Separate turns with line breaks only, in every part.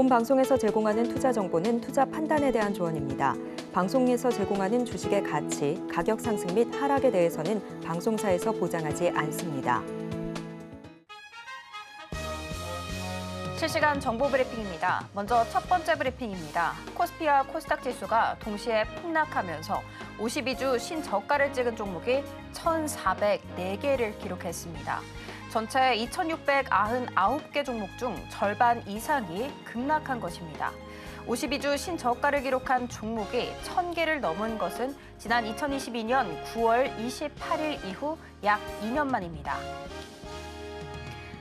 본 방송에서 제공하는 투자 정보는 투자
판단에 대한 조언입니다. 방송에서 제공하는 주식의 가치, 가격 상승 및 하락에 대해서는 방송사에서 보장하지 않습니다. 실시간 정보 브리핑입니다. 먼저 첫 번째 브리핑입니다. 코스피와 코스닥 지수가 동시에 폭락하면서 52주 신저가를 찍은 종목이 1,404개를 기록했습니다. 전체 2,699개 종목 중 절반 이상이 급락한 것입니다. 52주 신저가를 기록한 종목이 1,000개를 넘은 것은 지난 2022년 9월 28일 이후 약 2년 만입니다.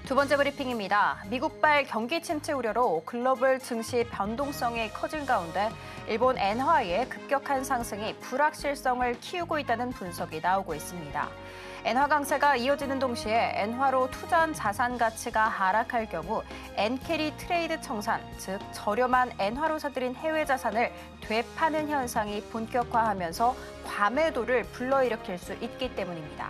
두 번째 브리핑입니다. 미국발 경기 침체 우려로 글로벌 증시 변동성이 커진 가운데 일본 엔화의 급격한 상승이 불확실성을 키우고 있다는 분석이 나오고 있습니다. 엔화 강세가 이어지는 동시에 엔화로 투자한 자산 가치가 하락할 경우 엔캐리 트레이드 청산, 즉 저렴한 엔화로 사들인 해외 자산을 되파는 현상이 본격화하면서 과매도를 불러일으킬 수 있기 때문입니다.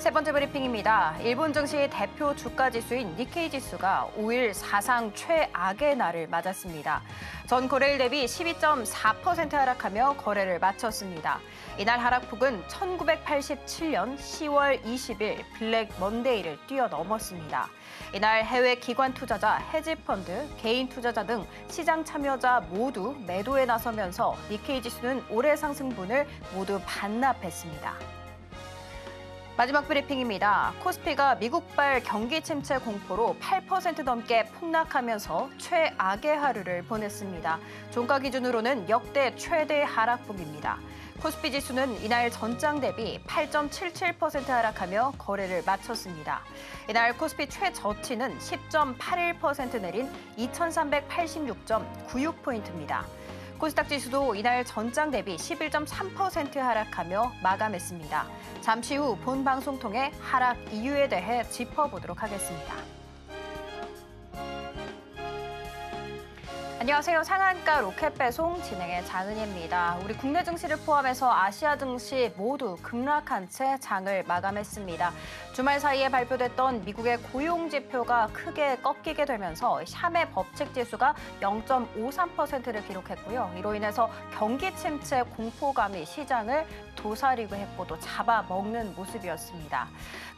세 번째 브리핑입니다. 일본 증시 대표 주가 지수인 니케이 지수가 5일 사상 최악의 날을 맞았습니다. 전 거래일 대비 12.4% 하락하며 거래를 마쳤습니다. 이날 하락폭은 1987년 10월 20일 블랙 먼데이를 뛰어넘었습니다. 이날 해외 기관 투자자, 헤지펀드, 개인 투자자 등 시장 참여자 모두 매도에 나서면서 니케이 지수는 올해 상승분을 모두 반납했습니다. 마지막 브리핑입니다. 코스피가 미국발 경기 침체 공포로 8% 넘게 폭락하면서 최악의 하루를 보냈습니다. 종가 기준으로는 역대 최대 하락폭입니다. 코스피 지수는 이날 전장 대비 8.77% 하락하며 거래를 마쳤습니다. 이날 코스피 최저치는 10.81% 내린 2386.96포인트입니다. 코스닥 지수도 이날 전장 대비 11.3% 하락하며 마감했습니다. 잠시 후 본 방송 통해 하락 이유에 대해 짚어보도록 하겠습니다. 안녕하세요. 상한가 로켓 배송 진행의 장은희입니다. 우리 국내 증시를 포함해서 아시아 증시 모두 급락한 채 장을 마감했습니다. 주말 사이에 발표됐던 미국의 고용 지표가 크게 꺾이게 되면서 샵의 법칙 지수가 0.53%를 기록했고요. 이로 인해서 경기 침체 공포감이 시장을 도사리고 했고 도 잡아먹는 모습이었습니다.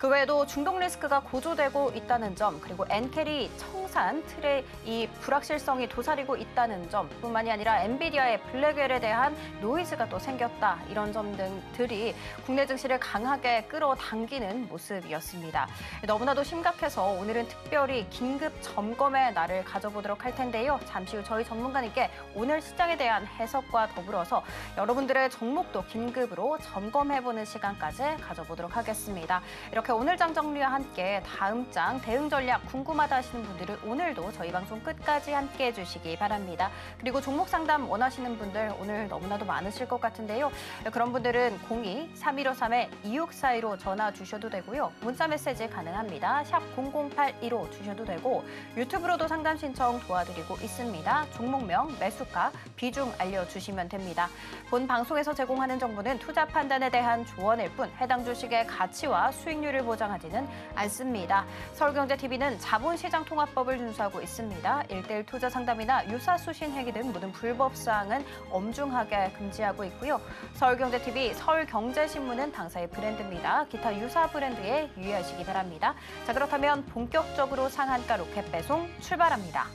그 외에도 중독 리스크가 고조되고 있다는 점 그리고 엔켈이 청산 틀에 이 불확실성이 도사리고 있다는 점뿐만이 아니라 엔비디아의 블랙웰에 대한 노이즈가 또 생겼다 이런 점 등들이 국내 증시를 강하게 끌어당기는 모습이었습니다. 상황이었습니다. 너무나도 심각해서 오늘은 특별히 긴급 점검의 날을 가져보도록 할 텐데요. 잠시 후 저희 전문가님께 오늘 시장에 대한 해석과 더불어서 여러분들의 종목도 긴급으로 점검해보는 시간까지 가져보도록 하겠습니다. 이렇게 오늘 장 정리와 함께 다음 장 대응 전략 궁금하다 하시는 분들은 오늘도 저희 방송 끝까지 함께 해주시기 바랍니다. 그리고 종목 상담 원하시는 분들 오늘 너무나도 많으실 것 같은데요. 그런 분들은 02-3153-2642로 전화 주셔도 되고요. 문자 메시지 가능합니다. 샵0 0 8 1로 주셔도 되고 유튜브로도 상담 신청 도와드리고 있습니다. 종목명, 매수가, 비중 알려주시면 됩니다. 본 방송에서 제공하는 정보는 투자 판단에 대한 조언일 뿐 해당 주식의 가치와 수익률을 보장하지는 않습니다. 서울경제TV는 자본시장 통합법을 준수하고 있습니다. 일대일 투자 상담이나 유사 수신 회기 등 모든 불법 사항은 엄중하게 금지하고 있고요. 서울경제TV, 서울경제신문은 당사의 브랜드입니다. 기타 유사 브랜드의 유의하시기 바랍니다. 자 그렇다면 본격적으로 상한가 로켓 배송 출발합니다.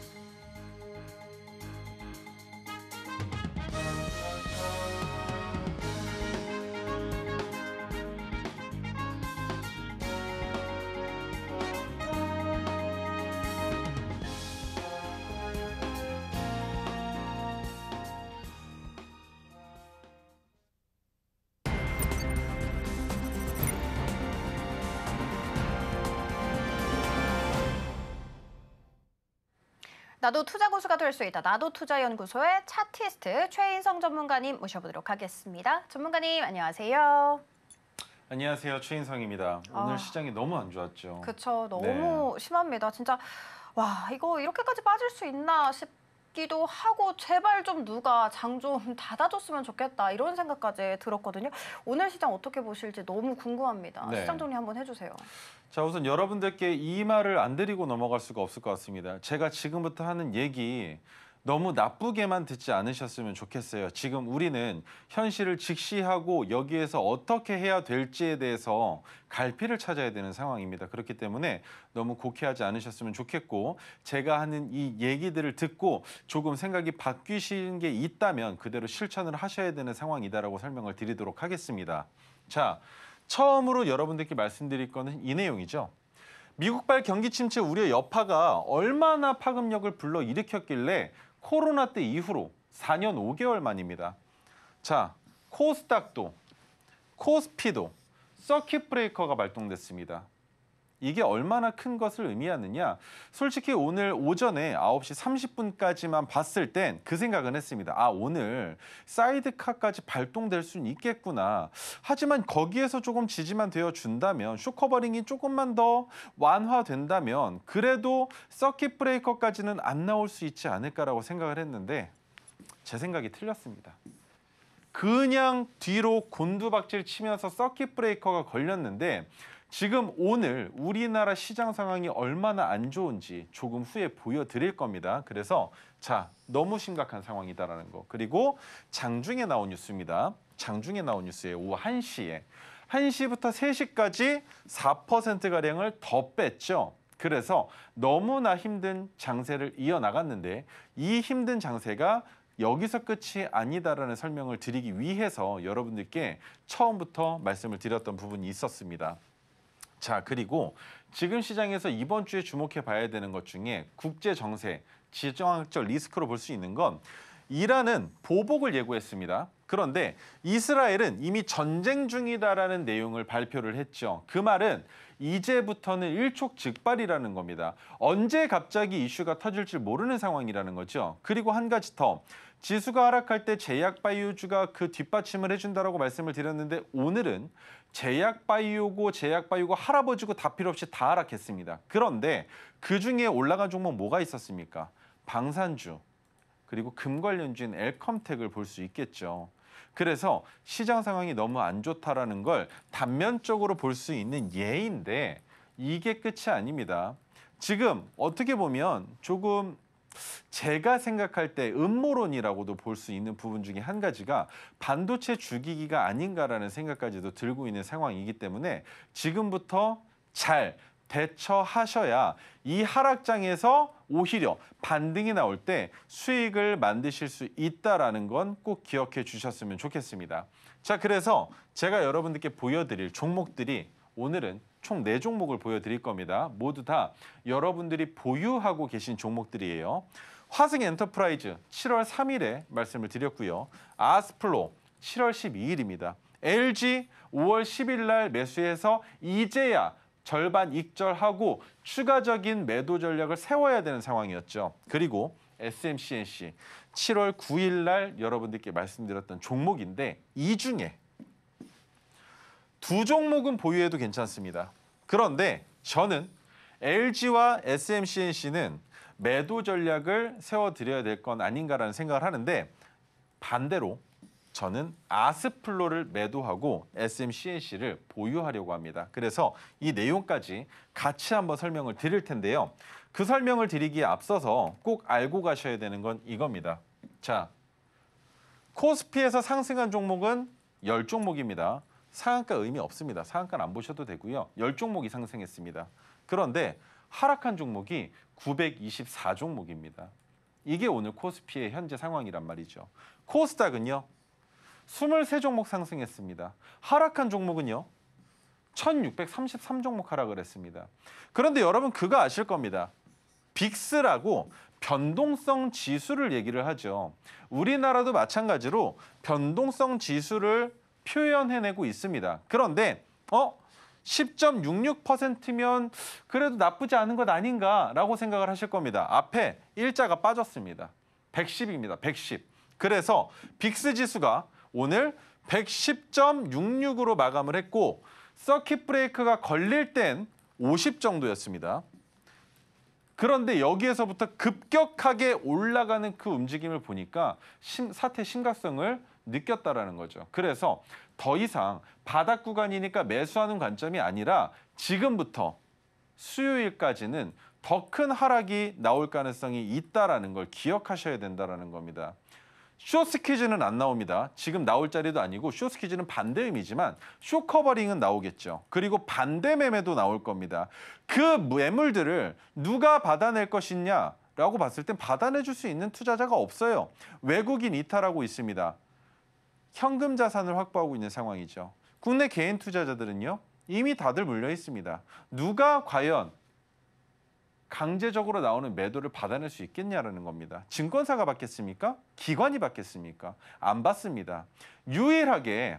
나도 투자 고수가 될 수 있다. 나도 투자 연구소의 차티스트 최인성 전문가님 모셔보도록 하겠습니다. 전문가님 안녕하세요.
안녕하세요. 최인성입니다. 오늘 아. 시장이 너무 안 좋았죠. 그렇죠.
너무 네. 심합니다. 진짜 와 이거 이렇게까지 빠질 수 있나 싶. 기도 하고 제발 좀 누가 장 좀 닫아줬으면 좋겠다 이런 생각까지 들었거든요. 오늘 시장 어떻게 보실지 너무 궁금합니다. 네. 시장 정리 한번 해주세요.
자, 우선 여러분들께 이 말을 안 드리고 넘어갈 수가 없을 것 같습니다. 제가 지금부터 하는 얘기 너무 나쁘게만 듣지 않으셨으면 좋겠어요. 지금 우리는 현실을 직시하고 여기에서 어떻게 해야 될지에 대해서 갈피를 찾아야 되는 상황입니다. 그렇기 때문에 너무 고쾌하지 않으셨으면 좋겠고 제가 하는 이 얘기들을 듣고 조금 생각이 바뀌신 게 있다면 그대로 실천을 하셔야 되는 상황이다라고 설명을 드리도록 하겠습니다. 자, 처음으로 여러분들께 말씀드릴 거는 이 내용이죠. 미국발 경기 침체 우려 여파가 얼마나 파급력을 불러 일으켰길래 코로나 때 이후로 4년 5개월 만입니다. 자, 코스닥도, 코스피도 서킷 브레이커가 발동됐습니다. 이게 얼마나 큰 것을 의미하느냐. 솔직히 오늘 오전에 9시 30분까지만 봤을 땐 그 생각은 했습니다. 아, 오늘 사이드카까지 발동될 수는 있겠구나. 하지만 거기에서 조금 지지만 되어 준다면 쇼커버링이 조금만 더 완화된다면 그래도 서킷 브레이커까지는 안 나올 수 있지 않을까라고 생각을 했는데 제 생각이 틀렸습니다. 그냥 뒤로 곤두박질 치면서 서킷 브레이커가 걸렸는데 지금 오늘 우리나라 시장 상황이 얼마나 안 좋은지 조금 후에 보여드릴 겁니다. 그래서 자 너무 심각한 상황이다라는 거 그리고 장중에 나온 뉴스입니다. 장중에 나온 뉴스에 오후 1시에 1시부터 3시까지 4%가량을 더 뺐죠. 그래서 너무나 힘든 장세를 이어나갔는데 이 힘든 장세가 여기서 끝이 아니다라는 설명을 드리기 위해서 여러분들께 처음부터 말씀을 드렸던 부분이 있었습니다. 자, 그리고 지금 시장에서 이번 주에 주목해 봐야 되는 것 중에 국제 정세, 지정학적 리스크로 볼 수 있는 건 이란은 보복을 예고했습니다. 그런데 이스라엘은 이미 전쟁 중이다라는 내용을 발표를 했죠. 그 말은 이제부터는 일촉즉발이라는 겁니다. 언제 갑자기 이슈가 터질지 모르는 상황이라는 거죠. 그리고 한 가지 더 지수가 하락할 때 제약바이오주가 그 뒷받침을 해준다라고 말씀을 드렸는데 오늘은 제약바이오고 제약바이오고 할아버지고 다 필요 없이 다 하락했습니다. 그런데 그중에 올라간 종목 뭐가 있었습니까? 방산주 그리고 금 관련주인 엘컴텍을 볼 수 있겠죠. 그래서 시장 상황이 너무 안 좋다라는 걸 단면적으로 볼 수 있는 예인데 이게 끝이 아닙니다. 지금 어떻게 보면 조금 제가 생각할 때 음모론이라고도 볼 수 있는 부분 중에 한 가지가 반도체 주기기가 아닌가라는 생각까지도 들고 있는 상황이기 때문에 지금부터 잘 대처하셔야 이 하락장에서 오히려 반등이 나올 때 수익을 만드실 수 있다라는 건 꼭 기억해 주셨으면 좋겠습니다. 자, 그래서 제가 여러분들께 보여드릴 종목들이 오늘은 총4종목을 보여드릴 겁니다. 모두 다 여러분들이 보유하고 계신 종목들이에요. 화승 엔터프라이즈 7월 3일에 말씀을 드렸고요. 아스플로 7월 12일입니다. LG 5월 10일 날 매수해서 이제야 절반 익절하고 추가적인 매도 전략을 세워야 되는 상황이었죠. 그리고 SMCNC 7월 9일 날 여러분들께 말씀드렸던 종목인데 이 중에 두 종목은 보유해도 괜찮습니다. 그런데 저는 LG와 SMCNC는 매도 전략을 세워드려야 될 건 아닌가라는 생각을 하는데 반대로 저는 아스플로를 매도하고 SMCNC를 보유하려고 합니다. 그래서 이 내용까지 같이 한번 설명을 드릴 텐데요. 그 설명을 드리기에 앞서서 꼭 알고 가셔야 되는 건 이겁니다. 자, 코스피에서 상승한 종목은 열종목입니다 상한가 의미 없습니다. 상한가는 안 보셔도 되고요. 10종목이 상승했습니다. 그런데 하락한 종목이 924종목입니다. 이게 오늘 코스피의 현재 상황이란 말이죠. 코스닥은요. 23종목 상승했습니다. 하락한 종목은요. 1633종목 하락을 했습니다. 그런데 여러분 그거 아실 겁니다. 빅스라고 변동성 지수를 얘기를 하죠. 우리나라도 마찬가지로 변동성 지수를 표현해내고 있습니다. 그런데 어? 10.66%면 그래도 나쁘지 않은 것 아닌가라고 생각을 하실 겁니다. 앞에 일자가 빠졌습니다. 110입니다. 110. 그래서 빅스 지수가 오늘 110.66으로 마감을 했고 서킷 브레이크가 걸릴 땐 50 정도였습니다. 그런데 여기에서부터 급격하게 올라가는 그 움직임을 보니까 심, 사태 심각성을 느꼈다라는 거죠. 그래서 더 이상 바닥 구간이니까 매수하는 관점이 아니라 지금부터 수요일까지는 더 큰 하락이 나올 가능성이 있다라는 걸 기억하셔야 된다라는 겁니다. 쇼스퀴즈는 안 나옵니다. 지금 나올 자리도 아니고 쇼스퀴즈는 반대 의미지만 쇼커버링은 나오겠죠. 그리고 반대 매매도 나올 겁니다. 그 매물들을 누가 받아낼 것이냐 라고 봤을 땐 받아내줄 수 있는 투자자가 없어요. 외국인 이탈하고 있습니다. 현금 자산을 확보하고 있는 상황이죠. 국내 개인 투자자들은요. 이미 다들 물려 있습니다. 누가 과연 강제적으로 나오는 매도를 받아낼 수 있겠냐라는 겁니다. 증권사가 받겠습니까? 기관이 받겠습니까? 안 받습니다. 유일하게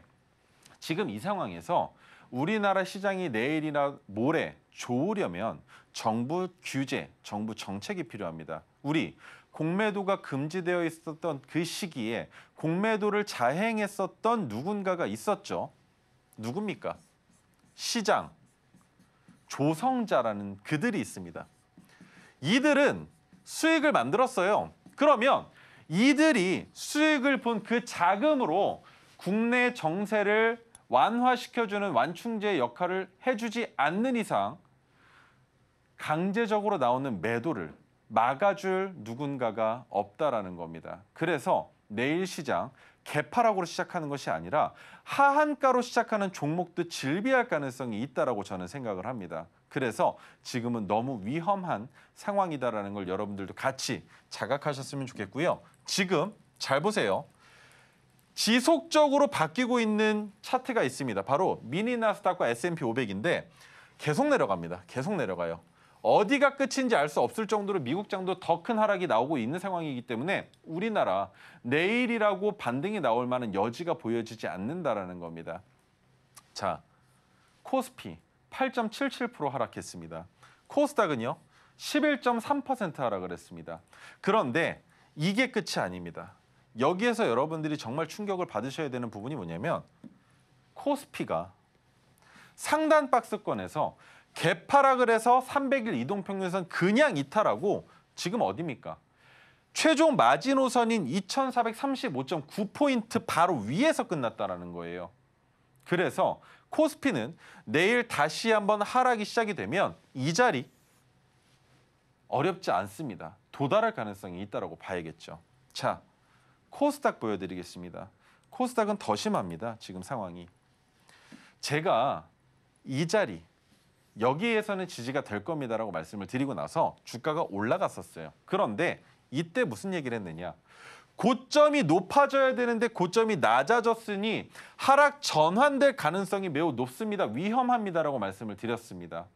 지금 이 상황에서 우리나라 시장이 내일이나 모레 좋으려면 정부 규제, 정부 정책이 필요합니다. 우리 공매도가 금지되어 있었던 그 시기에 공매도를 자행했었던 누군가가 있었죠. 누굽니까? 시장, 조성자라는 그들이 있습니다. 이들은 수익을 만들었어요. 그러면 이들이 수익을 본 그 자금으로 국내 정세를 완화시켜주는 완충제 역할을 해주지 않는 이상 강제적으로 나오는 매도를 막아줄 누군가가 없다라는 겁니다. 그래서 내일 시장 개파락으로 시작하는 것이 아니라 하한가로 시작하는 종목도 질비할 가능성이 있다라고 저는 생각을 합니다. 그래서 지금은 너무 위험한 상황이다라는 걸 여러분들도 같이 자각하셨으면 좋겠고요. 지금 잘 보세요. 지속적으로 바뀌고 있는 차트가 있습니다. 바로 미니 나스닥과 S&P 500인데 계속 내려갑니다. 계속 내려가요. 어디가 끝인지 알 수 없을 정도로 미국 장도 더 큰 하락이 나오고 있는 상황이기 때문에 우리나라 내일이라고 반등이 나올 만한 여지가 보여지지 않는다라는 겁니다. 자, 코스피 8.77% 하락했습니다. 코스닥은요 11.3% 하락을 했습니다. 그런데 이게 끝이 아닙니다. 여기에서 여러분들이 정말 충격을 받으셔야 되는 부분이 뭐냐면 코스피가 상단 박스권에서 개파락을 해서 300일 이동평균선 그냥 이탈하고 지금 어디입니까? 최종 마지노선인 2435.9포인트 바로 위에서 끝났다라는 거예요. 그래서 코스피는 내일 다시 한번 하락이 시작이 되면 이 자리 어렵지 않습니다. 도달할 가능성이 있다고 봐야겠죠. 자, 코스닥 보여드리겠습니다. 코스닥은 더 심합니다. 지금 상황이. 제가 이 자리 여기에서는 지지가 될 겁니다라고 말씀을 드리고 나서 주가가 올라갔었어요. 그런데 이때 무슨 얘기를 했느냐. 고점이 높아져야 되는데 고점이 낮아졌으니 하락 전환될 가능성이 매우 높습니다. 위험합니다라고 말씀을 드렸습니다.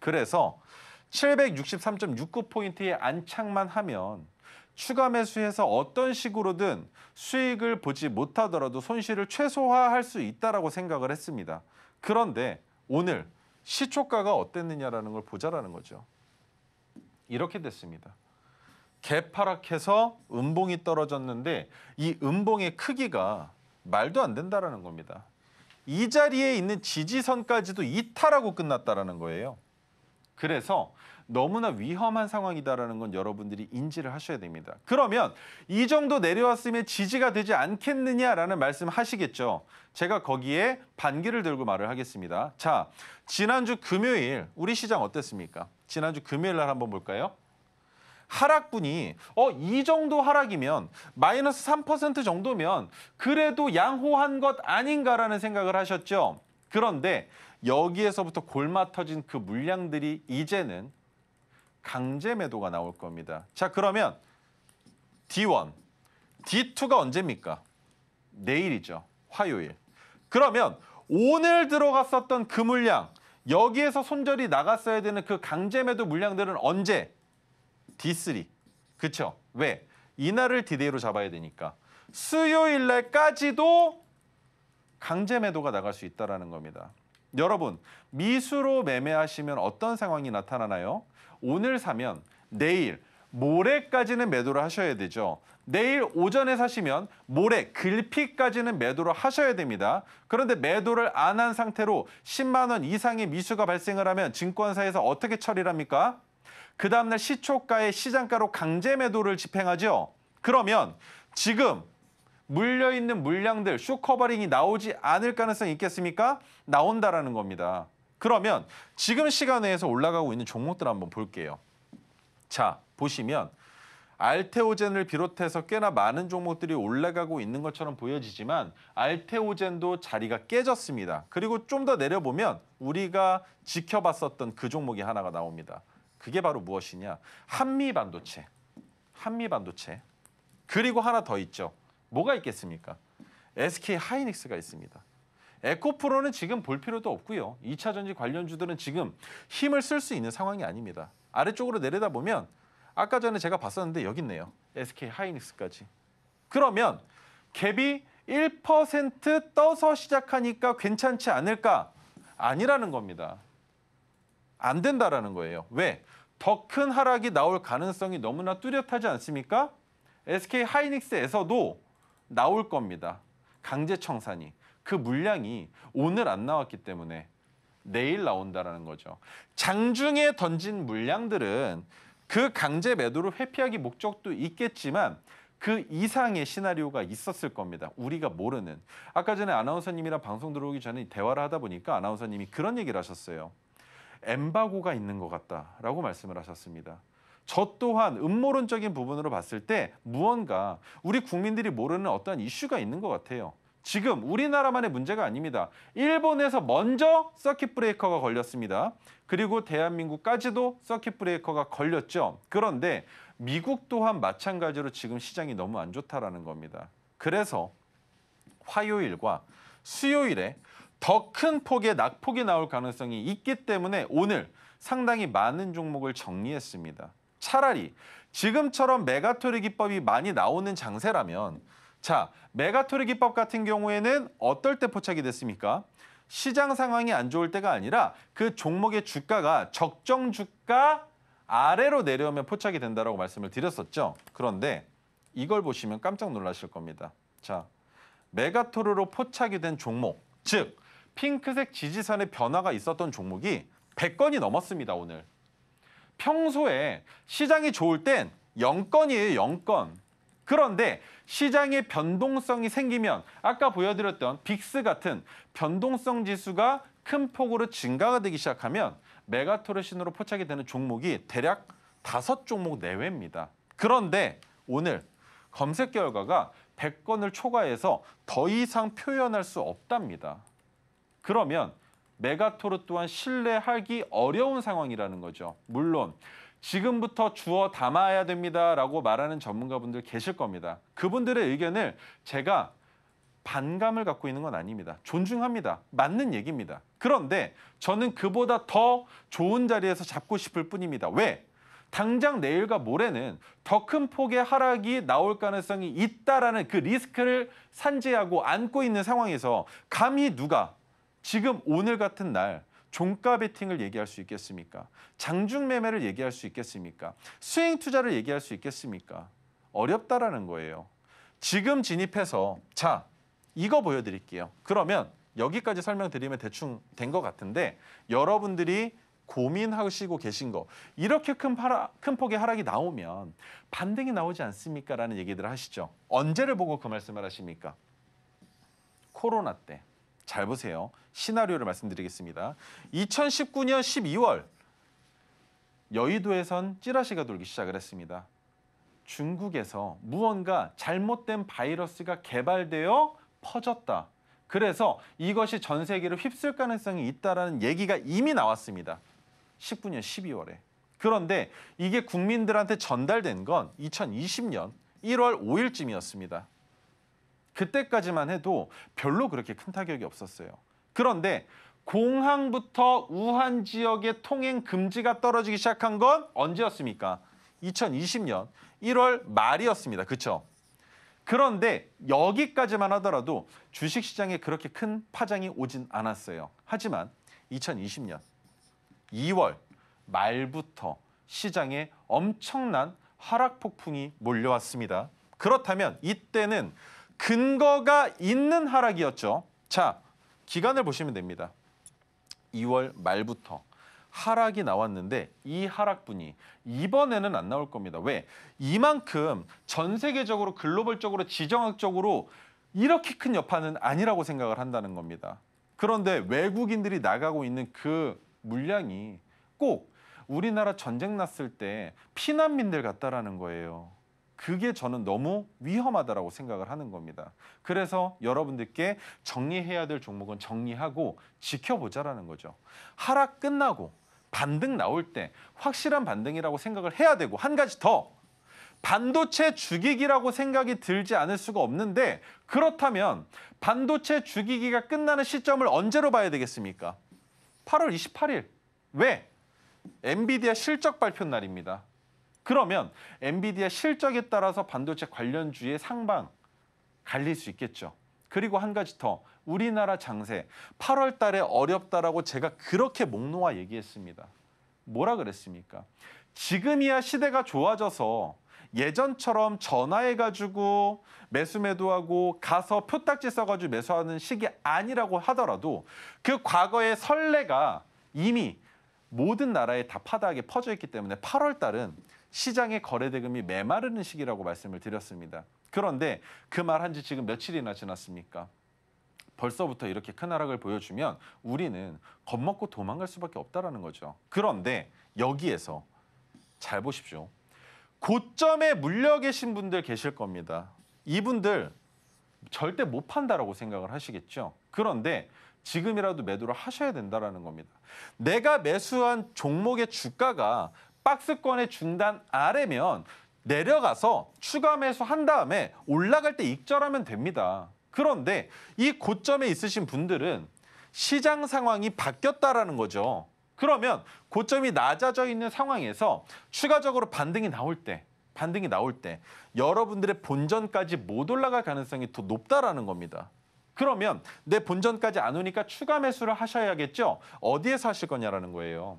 그래서 763.69포인트에 안착만 하면 추가 매수해서 어떤 식으로든 수익을 보지 못하더라도 손실을 최소화할 수 있다라고 생각을 했습니다. 그런데 오늘 시초가가 어땠느냐라는 걸 보자라는 거죠. 이렇게 됐습니다. 개파락해서 음봉이 떨어졌는데 이 음봉의 크기가 말도 안 된다라는 겁니다. 이 자리에 있는 지지선까지도 이탈하고 끝났다라는 거예요. 그래서 너무나 위험한 상황이다라는 건 여러분들이 인지를 하셔야 됩니다. 그러면 이 정도 내려왔으면 지지가 되지 않겠느냐라는 말씀 하시겠죠. 제가 거기에 반기를 들고 말을 하겠습니다. 자, 지난주 금요일 우리 시장 어땠습니까? 지난주 금요일 날 한번 볼까요? 하락분이 어 이 정도 하락이면 마이너스 3% 정도면 그래도 양호한 것 아닌가라는 생각을 하셨죠. 그런데 여기에서부터 골마 터진 그 물량들이 이제는 강제 매도가 나올 겁니다. 자 그러면 D1, D2가 언제입니까? 내일이죠. 화요일. 그러면 오늘 들어갔었던 그 물량, 여기에서 손절이 나갔어야 되는 그 강제 매도 물량들은 언제? D3. 그쵸? 왜? 이날을 디데이로 잡아야 되니까. 수요일 날까지도 강제 매도가 나갈 수 있다는 겁니다. 여러분, 미수로 매매하시면 어떤 상황이 나타나나요? 오늘 사면 내일 모레까지는 매도를 하셔야 되죠. 내일 오전에 사시면 모레 글피까지는 매도를 하셔야 됩니다. 그런데 매도를 안 한 상태로 10만 원 이상의 미수가 발생을 하면 증권사에서 어떻게 처리를 합니까? 그 다음날 시초가에 시장가로 강제 매도를 집행하죠. 그러면 지금 물려있는 물량들 쇼커버링이 나오지 않을 가능성이 있겠습니까? 나온다라는 겁니다. 그러면 지금 시간에서 올라가고 있는 종목들 한번 볼게요. 자, 보시면 알테오젠을 비롯해서 꽤나 많은 종목들이 올라가고 있는 것처럼 보여지지만 알테오젠도 자리가 깨졌습니다. 그리고 좀 더 내려보면 우리가 지켜봤었던 그 종목이 하나가 나옵니다. 그게 바로 무엇이냐? 한미반도체. 한미반도체. 그리고 하나 더 있죠. 뭐가 있겠습니까? SK 하이닉스가 있습니다. 에코프로는 지금 볼 필요도 없고요. 2차 전지 관련주들은 지금 힘을 쓸 수 있는 상황이 아닙니다. 아래쪽으로 내려다보면 아까 전에 제가 봤었는데 여기 있네요. SK 하이닉스까지. 그러면 갭이 1% 떠서 시작하니까 괜찮지 않을까? 아니라는 겁니다. 안 된다라는 거예요. 왜? 더 큰 하락이 나올 가능성이 너무나 뚜렷하지 않습니까? SK 하이닉스에서도 나올 겁니다. 강제 청산이. 그 물량이 오늘 안 나왔기 때문에 내일 나온다라는 거죠. 장중에 던진 물량들은 그 강제 매도를 회피하기 목적도 있겠지만 그 이상의 시나리오가 있었을 겁니다. 우리가 모르는. 아까 전에 아나운서님이랑 방송 들어오기 전에 대화를 하다 보니까 아나운서님이 그런 얘기를 하셨어요. 엠바고가 있는 것 같다라고 말씀을 하셨습니다. 저 또한 음모론적인 부분으로 봤을 때 무언가 우리 국민들이 모르는 어떠한 이슈가 있는 것 같아요. 지금 우리나라만의 문제가 아닙니다. 일본에서 먼저 서킷 브레이커가 걸렸습니다. 그리고 대한민국까지도 서킷 브레이커가 걸렸죠. 그런데 미국 또한 마찬가지로 지금 시장이 너무 안 좋다라는 겁니다. 그래서 화요일과 수요일에 더 큰 폭의 낙폭이 나올 가능성이 있기 때문에 오늘 상당히 많은 종목을 정리했습니다. 차라리 지금처럼 메가토리 기법이 많이 나오는 장세라면 자, 메가토리 기법 같은 경우에는 어떨 때 포착이 됐습니까? 시장 상황이 안 좋을 때가 아니라 그 종목의 주가가 적정 주가 아래로 내려오면 포착이 된다고 말씀을 드렸었죠. 그런데 이걸 보시면 깜짝 놀라실 겁니다. 자, 메가토르로 포착이 된 종목, 즉 핑크색 지지선의 변화가 있었던 종목이 100건이 넘었습니다, 오늘. 평소에 시장이 좋을 땐 0건이에요, 0건. 그런데 시장의 변동성이 생기면 아까 보여드렸던 빅스 같은 변동성 지수가 큰 폭으로 증가가 되기 시작하면 메가토르신으로 포착이 되는 종목이 대략 다섯 종목 내외입니다. 그런데 오늘 검색 결과가 100건을 초과해서 더 이상 표현할 수 없답니다. 그러면 메가토르 또한 신뢰하기 어려운 상황이라는 거죠. 물론 지금부터 주어 담아야 됩니다라고 말하는 전문가분들 계실 겁니다. 그분들의 의견을 제가 반감을 갖고 있는 건 아닙니다. 존중합니다. 맞는 얘기입니다. 그런데 저는 그보다 더 좋은 자리에서 잡고 싶을 뿐입니다. 왜? 당장 내일과 모레는 더 큰 폭의 하락이 나올 가능성이 있다라는 그 리스크를 산재하고 안고 있는 상황에서 감히 누가 지금 오늘 같은 날 종가 베팅을 얘기할 수 있겠습니까? 장중 매매를 얘기할 수 있겠습니까? 수행 투자를 얘기할 수 있겠습니까? 어렵다라는 거예요. 지금 진입해서 자 이거 보여드릴게요. 그러면 여기까지 설명드리면 대충 된 것 같은데 여러분들이 고민하시고 계신 거 이렇게 큰, 파라, 큰 폭의 하락이 나오면 반등이 나오지 않습니까? 라는 얘기들을 하시죠. 언제를 보고 그 말씀을 하십니까? 코로나 때. 잘 보세요. 시나리오를 말씀드리겠습니다. 2019년 12월 여의도에선 찌라시가 돌기 시작을 했습니다. 중국에서 무언가 잘못된 바이러스가 개발되어 퍼졌다. 그래서 이것이 전 세계를 휩쓸 가능성이 있다라는 얘기가 이미 나왔습니다. 19년 12월에. 그런데 이게 국민들한테 전달된 건 2020년 1월 5일쯤이었습니다. 그때까지만 해도 별로 그렇게 큰 타격이 없었어요. 그런데 공항부터 우한 지역의 통행 금지가 떨어지기 시작한 건 언제였습니까? 2020년 1월 말이었습니다. 그렇죠? 그런데 여기까지만 하더라도 주식시장에 그렇게 큰 파장이 오진 않았어요. 하지만 2020년 2월 말부터 시장에 엄청난 하락 폭풍이 몰려왔습니다. 그렇다면 이때는 근거가 있는 하락이었죠. 자, 기간을 보시면 됩니다. 2월 말부터 하락이 나왔는데 이 하락분이 이번에는 안 나올 겁니다. 왜? 이만큼 전 세계적으로 글로벌적으로 지정학적으로 이렇게 큰 여파는 아니라고 생각을 한다는 겁니다. 그런데 외국인들이 나가고 있는 그 물량이 꼭 우리나라 전쟁 났을 때 피난민들 같다라는 거예요. 그게 저는 너무 위험하다라고 생각을 하는 겁니다. 그래서 여러분들께 정리해야 될 종목은 정리하고 지켜보자라는 거죠. 하락 끝나고 반등 나올 때 확실한 반등이라고 생각을 해야 되고 한 가지 더 반도체 주기기라고 생각이 들지 않을 수가 없는데 그렇다면 반도체 주기기가 끝나는 시점을 언제로 봐야 되겠습니까? 8월 28일. 왜? 엔비디아 실적 발표 날입니다. 그러면 엔비디아 실적에 따라서 반도체 관련주의 상방 갈릴 수 있겠죠. 그리고 한 가지 더 우리나라 장세 8월 달에 어렵다라고 제가 그렇게 목 놓아 얘기했습니다. 뭐라 그랬습니까? 지금이야 시대가 좋아져서 예전처럼 전화해가지고 매수 매도하고 가서 표딱지 써가지고 매수하는 시기 아니라고 하더라도 그 과거의 설레가 이미 모든 나라에 다 파다하게 퍼져 있기 때문에 8월 달은 시장의 거래 대금이 메마르는 시기라고 말씀을 드렸습니다. 그런데 그 말 한 지 지금 며칠이나 지났습니까? 벌써부터 이렇게 큰 하락을 보여주면 우리는 겁먹고 도망갈 수밖에 없다는 거죠. 그런데 여기에서 잘 보십시오. 고점에 물려 계신 분들 계실 겁니다. 이분들 절대 못 판다라고 생각을 하시겠죠. 그런데 지금이라도 매도를 하셔야 된다라는 겁니다. 내가 매수한 종목의 주가가 박스권의 중단 아래면 내려가서 추가 매수한 다음에 올라갈 때 익절하면 됩니다. 그런데 이 고점에 있으신 분들은 시장 상황이 바뀌었다라는 거죠. 그러면 고점이 낮아져 있는 상황에서 추가적으로 반등이 나올 때 반등이 나올 때 여러분들의 본전까지 못 올라갈 가능성이 더 높다라는 겁니다. 그러면 내 본전까지 안 오니까 추가 매수를 하셔야겠죠. 어디에서 하실 거냐라는 거예요.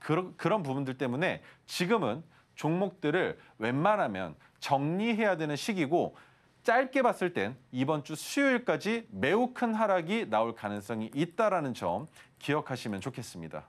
그런, 그런 부분들 때문에 지금은 종목들을 웬만하면 정리해야 되는 시기고 짧게 봤을 땐 이번 주 수요일까지 매우 큰 하락이 나올 가능성이 있다라는 점 기억하시면 좋겠습니다.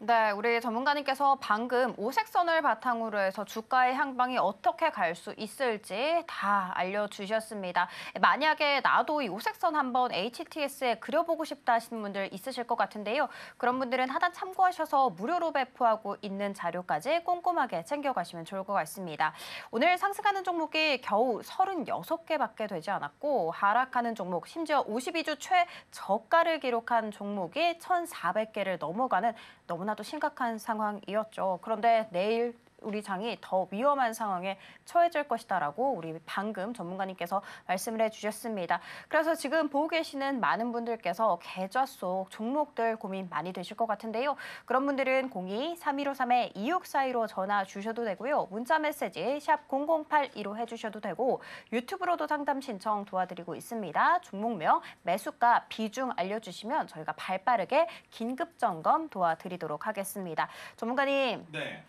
네, 우리 전문가님께서 방금 오색선을 바탕으로 해서 주가의 향방이 어떻게 갈 수 있을지 다 알려주셨습니다. 만약에 나도 이 오색선 한번 HTS에 그려보고 싶다 하시는 분들 있으실 것 같은데요. 그런 분들은 하단 참고하셔서 무료로 배포하고 있는 자료까지 꼼꼼하게 챙겨가시면 좋을 것 같습니다. 오늘 상승하는 종목이 겨우 36개밖에 되지 않았고 하락하는 종목, 심지어 52주 최저가를 기록한 종목이 1,400개를 넘어가는 너무나도 심각한 상황이었죠. 그런데 내일 우리 장이 더 위험한 상황에 처해질 것이다라고 우리 방금 전문가님께서 말씀을 해주셨습니다. 그래서 지금 보고 계시는 많은 분들께서 계좌 속 종목들 고민 많이 되실 것 같은데요. 그런 분들은 02-3153-2642로 전화 주셔도 되고요. 문자 메시지 샵 0081로 해주셔도 되고 유튜브로도 상담 신청 도와드리고 있습니다. 종목명, 매수가, 비중 알려주시면 저희가 발빠르게 긴급 점검 도와드리도록 하겠습니다. 전문가님. 네.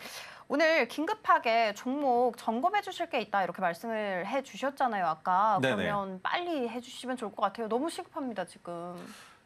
오늘 긴급하게 종목 점검해 주실 게 있다 이렇게 말씀을 해 주셨잖아요, 아까. 그러면 빨리 해 주시면 좋을 것 같아요. 너무 시급합니다, 지금.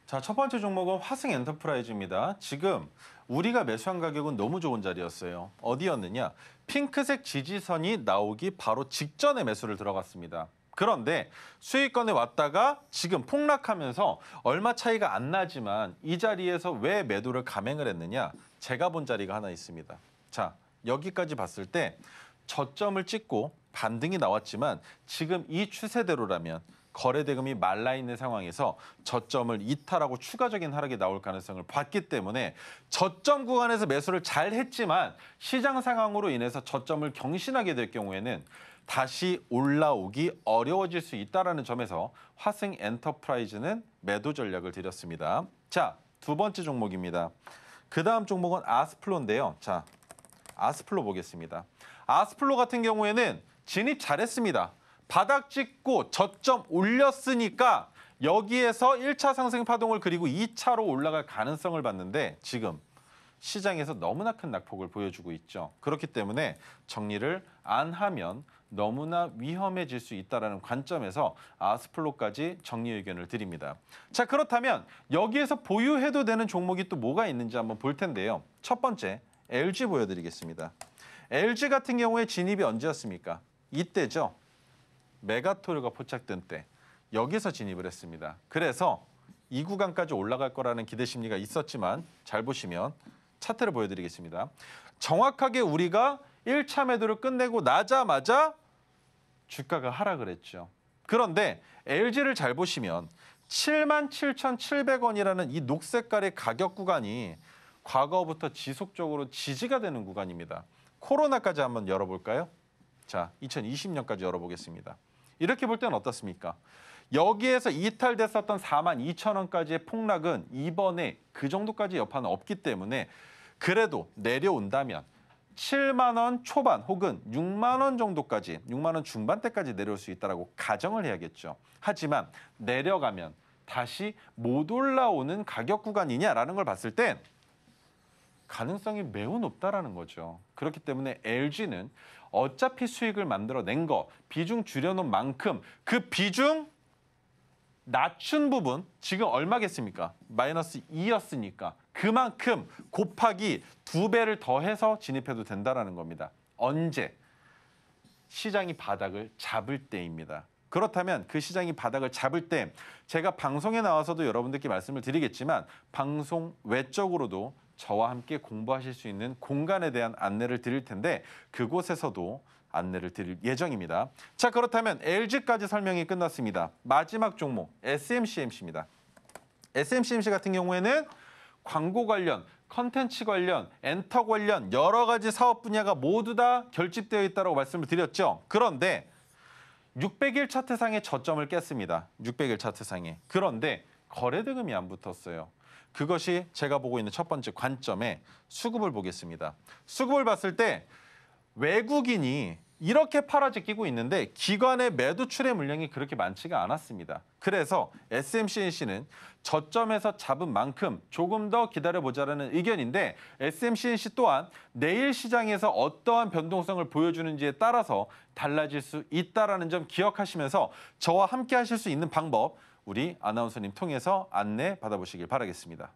자, 첫 번째 종목은 화승 엔터프라이즈입니다. 지금 우리가 매수한 가격은 너무 좋은 자리였어요. 어디였느냐? 핑크색 지지선이 나오기 바로 직전에 매수를 들어갔습니다. 그런데 수익권에 왔다가 지금 폭락하면서 얼마 차이가 안 나지만 이 자리에서 왜 매도를 감행을 했느냐? 제가 본 자리가 하나 있습니다. 자, 여기까지 봤을 때 저점을 찍고 반등이 나왔지만 지금 이 추세대로라면 거래대금이 말라 있는 상황에서 저점을 이탈하고 추가적인 하락이 나올 가능성을 봤기 때문에 저점 구간에서 매수를 잘 했지만 시장 상황으로 인해서 저점을 경신하게 될 경우에는 다시 올라오기 어려워질 수있다는 점에서 화승 엔터프라이즈는 매도 전략을 드렸습니다. 자, 두 번째 종목입니다. 그 다음 종목은 아스플론인데요. 자, 아스플로 보겠습니다. 아스플로 같은 경우에는 진입 잘했습니다. 바닥 찍고 저점 올렸으니까 여기에서 1차 상승 파동을 그리고 2차로 올라갈 가능성을 봤는데 지금 시장에서 너무나 큰 낙폭을 보여주고 있죠. 그렇기 때문에 정리를 안 하면 너무나 위험해질 수 있다는 관점에서 아스플로까지 정리 의견을 드립니다. 자 그렇다면 여기에서 보유해도 되는 종목이 또 뭐가 있는지 한번 볼 텐데요. 첫 번째 LG 보여드리겠습니다. LG 같은 경우에 진입이 언제였습니까? 이때죠. 메가토르가 포착된 때 여기서 진입을 했습니다. 그래서 이 구간까지 올라갈 거라는 기대 심리가 있었지만 잘 보시면 차트를 보여드리겠습니다. 정확하게 우리가 1차 매도를 끝내고 나자마자 주가가 하락을 했죠. 그런데 LG를 잘 보시면 77,700원이라는 이 녹색깔의 가격 구간이 과거부터 지속적으로 지지가 되는 구간입니다. 코로나까지 한번 열어볼까요? 자, 2020년까지 열어보겠습니다. 이렇게 볼 때는 어떻습니까? 여기에서 이탈됐었던 4만 2천 원까지의 폭락은 이번에 그 정도까지 여파는 없기 때문에 그래도 내려온다면 7만 원 초반 혹은 6만 원 정도까지 6만 원 중반대까지 내려올 수있다고 가정을 해야겠죠. 하지만 내려가면 다시 못 올라오는 가격 구간이냐라는 걸 봤을 땐 가능성이 매우 높다라는 거죠. 그렇기 때문에 LG는 어차피 수익을 만들어낸 거 비중 줄여놓은 만큼 그 비중 낮춘 부분 지금 얼마겠습니까? 마이너스 2였으니까 그만큼 곱하기 두 배를 더해서 진입해도 된다라는 겁니다. 언제? 시장이 바닥을 잡을 때입니다. 그렇다면 그 시장이 바닥을 잡을 때 제가 방송에 나와서도 여러분들께 말씀을 드리겠지만 방송 외적으로도 저와 함께 공부하실 수 있는 공간에 대한 안내를 드릴 텐데 그곳에서도 안내를 드릴 예정입니다. 자 그렇다면 LG까지 설명이 끝났습니다. 마지막 종목 SMCMC입니다. SMCMC 같은 경우에는 광고 관련, 컨텐츠 관련, 엔터 관련 여러 가지 사업 분야가 모두 다 결집되어 있다고 말씀을 드렸죠. 그런데 600일 차트상의 저점을 깼습니다. 600일 차트상에. 그런데 거래대금이 안 붙었어요. 그것이 제가 보고 있는 첫 번째 관점의 수급을 보겠습니다. 수급을 봤을 때 외국인이 이렇게 팔아지 끼고 있는데 기관의 매도 출의 물량이 그렇게 많지가 않았습니다. 그래서 SMCNC는 저점에서 잡은 만큼 조금 더 기다려보자라는 의견인데 SMCNC 또한 내일 시장에서 어떠한 변동성을 보여주는지에 따라서 달라질 수 있다는 점 기억하시면서 저와 함께 하실 수 있는 방법 우리 아나운서님 통해서 안내 받아보시길 바라겠습니다.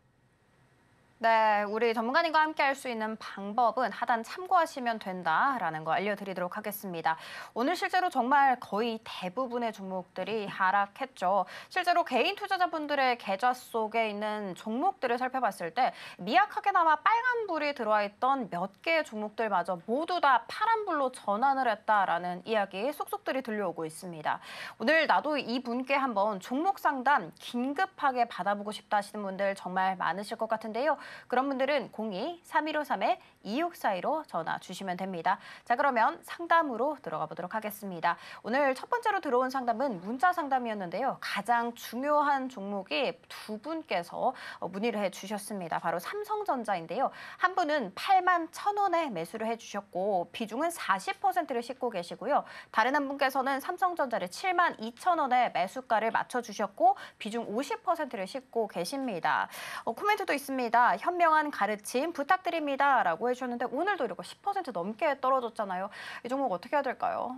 네, 우리 전문가님과 함께 할 수 있는 방법은 하단 참고하시면 된다라는 거 알려드리도록 하겠습니다. 오늘 실제로 정말 거의 대부분의 종목들이 하락했죠. 실제로 개인 투자자분들의 계좌 속에 있는 종목들을 살펴봤을 때 미약하게나마 빨간불이 들어와 있던 몇 개의 종목들마저 모두 다 파란불로 전환을 했다라는 이야기 속속들이 들려오고 있습니다. 오늘 나도 이분께 한번 종목 상담 긴급하게 받아보고 싶다 하시는 분들 정말 많으실 것 같은데요. 그런 분들은 02-3153-2642로 전화 주시면 됩니다. 자 그러면 상담으로 들어가 보도록 하겠습니다. 오늘 첫 번째로 들어온 상담은 문자 상담이었는데요. 가장 중요한 종목이 두 분께서 어, 문의를 해주셨습니다. 바로 삼성전자인데요. 한 분은 8만 1,000원에 매수를 해주셨고 비중은 40%를 싣고 계시고요. 다른 한 분께서는 삼성전자를 7만 2,000원에 매수가를 맞춰주셨고 비중 50%를 싣고 계십니다. 어, 코멘트도 있습니다. 현명한 가르침 부탁드립니다. 라고 해주셨는데 오늘도 이렇게 10% 넘게 떨어졌잖아요. 이 종목 어떻게 해야 될까요?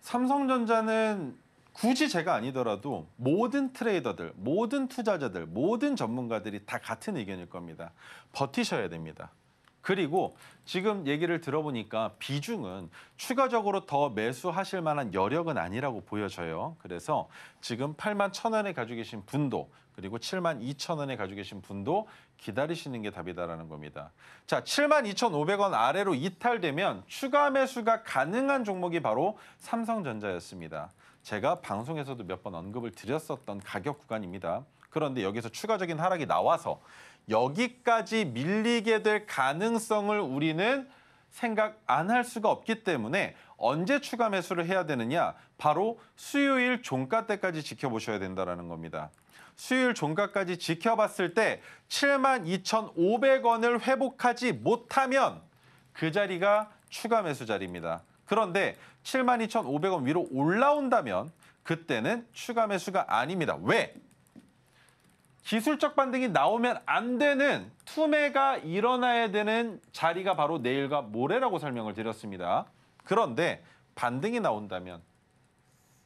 삼성전자는 굳이 제가 아니더라도 모든 트레이더들, 모든 투자자들, 모든 전문가들이 다 같은 의견일 겁니다. 버티셔야 됩니다. 그리고 지금 얘기를 들어보니까 비중은 추가적으로 더 매수하실 만한 여력은 아니라고 보여져요. 그래서 지금 8만 천원에 가지고 계신 분도 그리고 7만 2천 원에 가지고 계신 분도 기다리시는 게 답이다라는 겁니다. 자, 7만 2,500원 아래로 이탈되면 추가 매수가 가능한 종목이 바로 삼성전자였습니다. 제가 방송에서도 몇 번 언급을 드렸었던 가격 구간입니다. 그런데 여기서 추가적인 하락이 나와서 여기까지 밀리게 될 가능성을 우리는 생각 안 할 수가 없기 때문에 언제 추가 매수를 해야 되느냐 바로 수요일 종가 때까지 지켜보셔야 된다라는 겁니다. 수요일 종가까지 지켜봤을 때 72,500원을 회복하지 못하면 그 자리가 추가 매수 자리입니다. 그런데 72,500원 위로 올라온다면 그때는 추가 매수가 아닙니다. 왜? 기술적 반등이 나오면 안 되는 투매가 일어나야 되는 자리가 바로 내일과 모레라고 설명을 드렸습니다. 그런데 반등이 나온다면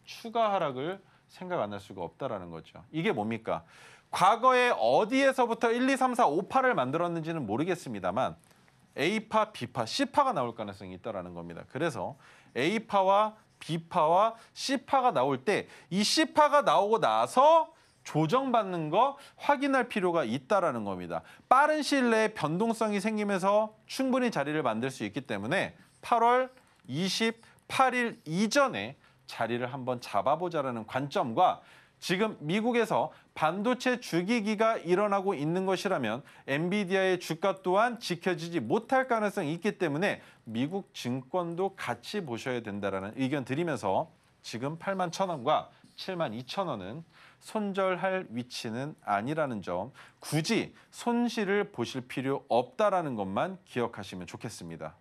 추가 하락을 생각 안 할 수가 없다라는 거죠. 이게 뭡니까? 과거에 어디에서부터 1, 2, 3, 4, 5 8을 만들었는지는 모르겠습니다만 A파, B파, C파가 나올 가능성이 있다라는 겁니다. 그래서 A파와 B파와 C파가 나올 때 이 C파가 나오고 나서 조정받는 거 확인할 필요가 있다라는 겁니다. 빠른 시일 내에 변동성이 생기면서 충분히 자리를 만들 수 있기 때문에 8월 28일 이전에 자리를 한번 잡아보자라는 관점과 지금 미국에서 반도체 주기기가 일어나고 있는 것이라면 엔비디아의 주가 또한 지켜지지 못할 가능성이 있기 때문에 미국 증권도 같이 보셔야 된다라는 의견 드리면서 지금 8만 천원과 7만 2천 원은 손절할 위치는 아니라는 점 굳이 손실을 보실 필요 없다라는 것만 기억하시면 좋겠습니다.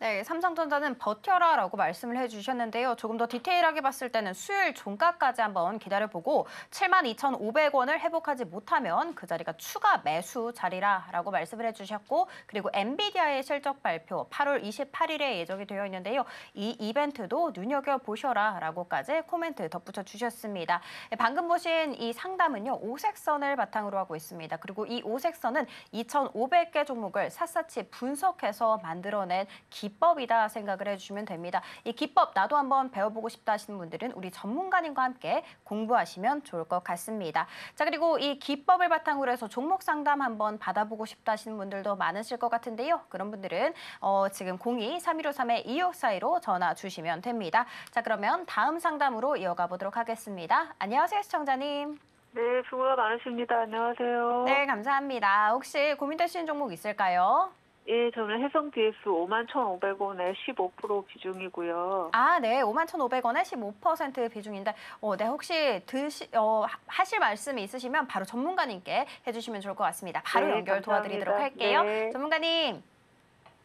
네, 삼성전자는 버텨라라고 말씀을 해주셨는데요. 조금 더 디테일하게 봤을 때는 수요일 종가까지 한번 기다려보고 72,500원을 회복하지 못하면 그 자리가 추가 매수 자리라라고 말씀을 해주셨고 그리고 엔비디아의 실적 발표 8월 28일에 예정이 되어 있는데요. 이 이벤트도 눈여겨보셔라라고까지 코멘트 덧붙여 주셨습니다. 네, 방금 보신 이 상담은요. 오색선을 바탕으로 하고 있습니다. 그리고 이 오색선은 2,500개 종목을 샅샅이 분석해서 만들어낸 기 기법이다 생각을 해주시면 됩니다. 이 기법 나도 한번 배워보고 싶다 하시는 분들은 우리 전문가님과 함께 공부하시면 좋을 것 같습니다. 자 그리고 이 기법을 바탕으로 해서 종목 상담 한번 받아보고 싶다 하시는 분들도 많으실 것 같은데요. 그런 분들은 어, 지금 02-3153-2642로 전화 주시면 됩니다. 자 그러면 다음 상담으로 이어가 보도록 하겠습니다. 안녕하세요 시청자님. 네, 수고가 많으십니다. 안녕하세요. 네, 감사합니다. 혹시 고민되시는 종목 있을까요?
예, 저는 해성 DS 51,500원에 15% 비중이고요.
아, 네. 51,500원에 15% 비중인데, 어, 네. 혹시 드시, 어, 하- 실 말씀이 있으시면 바로 전문가님께 해주시면 좋을 것 같습니다. 바로 네, 연결 감사합니다. 도와드리도록 할게요. 네. 전문가님.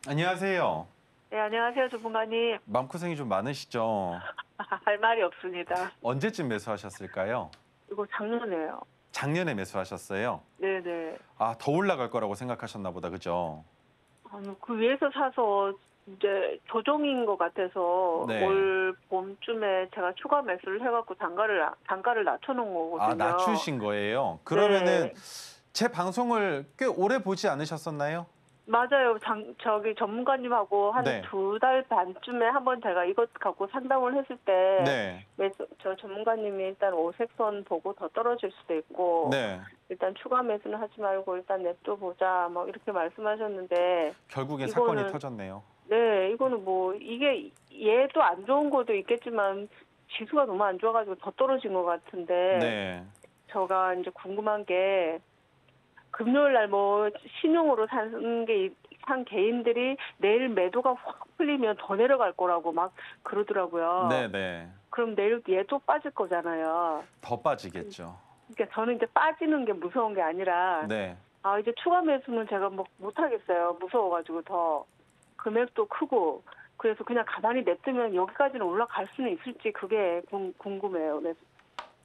안녕하세요.
네, 안녕하세요, 조문가님.
마음고생이 좀 많으시죠?
할 말이 없습니다.
언제쯤 매수하셨을까요?
이거 작년에요.
작년에 매수하셨어요. 네네. 네. 아, 더 올라갈 거라고 생각하셨나 보다. 그죠?
그 위에서 사서 이제 조정인 것 같아서 네. 올 봄쯤에 제가 추가 매수를 해갖고 단가를 단가를 낮춰놓은 거거든요. 아 낮추신
거예요? 네. 그러면은 네. 제 방송을 꽤 오래 보지 않으셨었나요?
맞아요. 장, 저기 전문가님하고 한 네. 두달 반쯤에 한번 제가 이것 갖고 상담을 했을 때, 네. 매수, 저 전문가님이 일단 오색선 보고 더 떨어질 수도 있고, 네. 일단 추가 매수는 하지 말고 일단 냅둬보자, 뭐 이렇게 말씀하셨는데. 결국엔 이거는, 사건이 터졌네요. 네, 이거는 뭐 이게 얘도 안 좋은 것도 있겠지만 지수가 너무 안 좋아가지고 더 떨어진 것 같은데, 네. 제가 이제 궁금한 게 금요일 날뭐 신용으로 사는 게산 개인들이 내일 매도가 확 풀리면 더 내려갈 거라고 막 그러더라고요. 네네. 네. 그럼 내일 얘 또 빠질 거잖아요.
더 빠지겠죠.
그러니까 저는 이제 빠지는 게 무서운 게 아니라 네. 아 이제 추가 매수는 제가 뭐 못하겠어요. 무서워가지고 더 금액도 크고 그래서 그냥 가만히 냅두면 여기까지는 올라갈 수는 있을지 그게 궁금해요.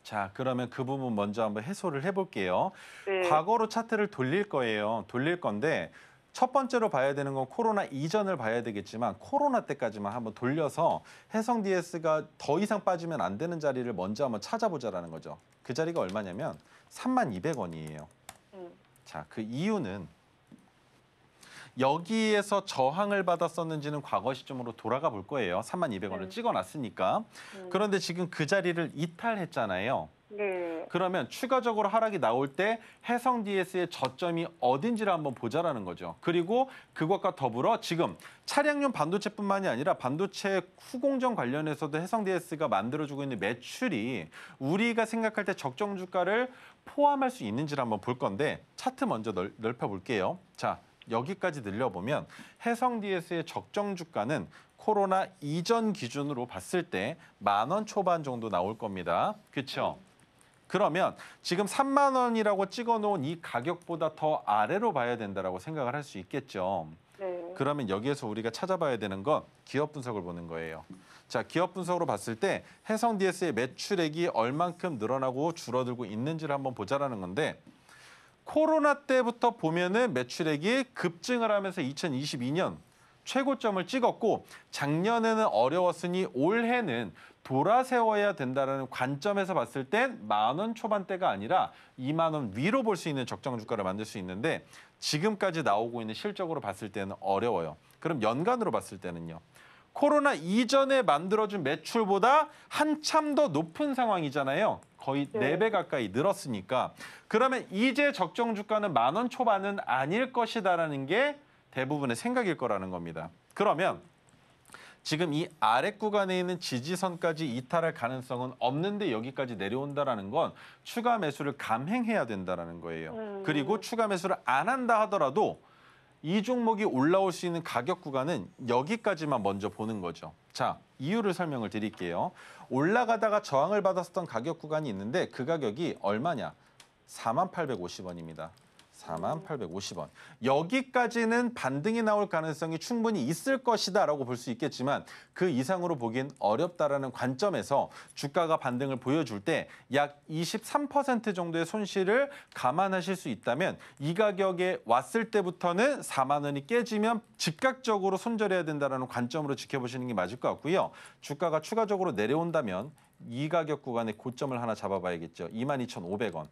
자, 그러면 그 부분 먼저 한번 해소를 해볼게요. 네. 과거로 차트를 돌릴 거예요. 돌릴 건데 첫 번째로 봐야 되는 건 코로나 이전을 봐야 되겠지만 코로나 때까지만 한번 돌려서 해성 DS가 더 이상 빠지면 안 되는 자리를 먼저 한번 찾아보자라는 거죠. 그 자리가 얼마냐면 3만 200원이에요. 음. 자, 그 이유는 여기에서 저항을 받았었는지는 과거 시점으로 돌아가 볼 거예요. 3만 200원을 네. 찍어놨으니까. 네. 그런데 지금 그 자리를 이탈했잖아요. 네. 그러면 추가적으로 하락이 나올 때 해성 DS의 저점이 어딘지를 한번 보자라는 거죠. 그리고 그것과 더불어 지금 차량용 반도체뿐만이 아니라 반도체 후공정 관련해서도 해성 DS가 만들어주고 있는 매출이 우리가 생각할 때 적정 주가를 포함할 수 있는지를 한번 볼 건데 차트 먼저 넓, 넓혀볼게요. 자, 여기까지 늘려보면 해성 DS의 적정 주가는 코로나 이전 기준으로 봤을 때 만 원 초반 정도 나올 겁니다. 그렇죠? 그러면 지금 3만 원이라고 찍어놓은 이 가격보다 더 아래로 봐야 된다라고 생각을 할 수 있겠죠. 네. 그러면 여기에서 우리가 찾아봐야 되는 건 기업 분석을 보는 거예요. 자, 기업 분석으로 봤을 때 해성 DS의 매출액이 얼만큼 늘어나고 줄어들고 있는지를 한번 보자라는 건데 코로나 때부터 보면은 매출액이 급증을 하면서 2022년 최고점을 찍었고 작년에는 어려웠으니 올해는 돌아세워야 된다는 관점에서 봤을 땐 만원 초반대가 아니라 2만 원 위로 볼 수 있는 적정 주가를 만들 수 있는데 지금까지 나오고 있는 실적으로 봤을 때는 어려워요. 그럼 연간으로 봤을 때는요. 코로나 이전에 만들어준 매출보다 한참 더 높은 상황이잖아요. 거의 네배 네 가까이 늘었으니까. 그러면 이제 적정 주가는 만 원 초반은 아닐 것이다라는 게 대부분의 생각일 거라는 겁니다. 그러면 지금 이 아래 구간에 있는 지지선까지 이탈할 가능성은 없는데 여기까지 내려온다라는 건 추가 매수를 감행해야 된다라는 거예요. 음. 그리고 추가 매수를 안 한다 하더라도 이 종목이 올라올 수 있는 가격 구간은 여기까지만 먼저 보는 거죠. 자, 이유를 설명을 드릴게요. 올라가다가 저항을 받았었던 가격 구간이 있는데 그 가격이 얼마냐? 48,850원입니다. 4만 850원. 여기까지는 반등이 나올 가능성이 충분히 있을 것이다라고 볼 수 있겠지만 그 이상으로 보긴 어렵다라는 관점에서 주가가 반등을 보여줄 때 약 23% 정도의 손실을 감안하실 수 있다면 이 가격에 왔을 때부터는 4만 원이 깨지면 즉각적으로 손절해야 된다라는 관점으로 지켜보시는 게 맞을 것 같고요. 주가가 추가적으로 내려온다면 이 가격 구간의 고점을 하나 잡아봐야겠죠. 22,500원.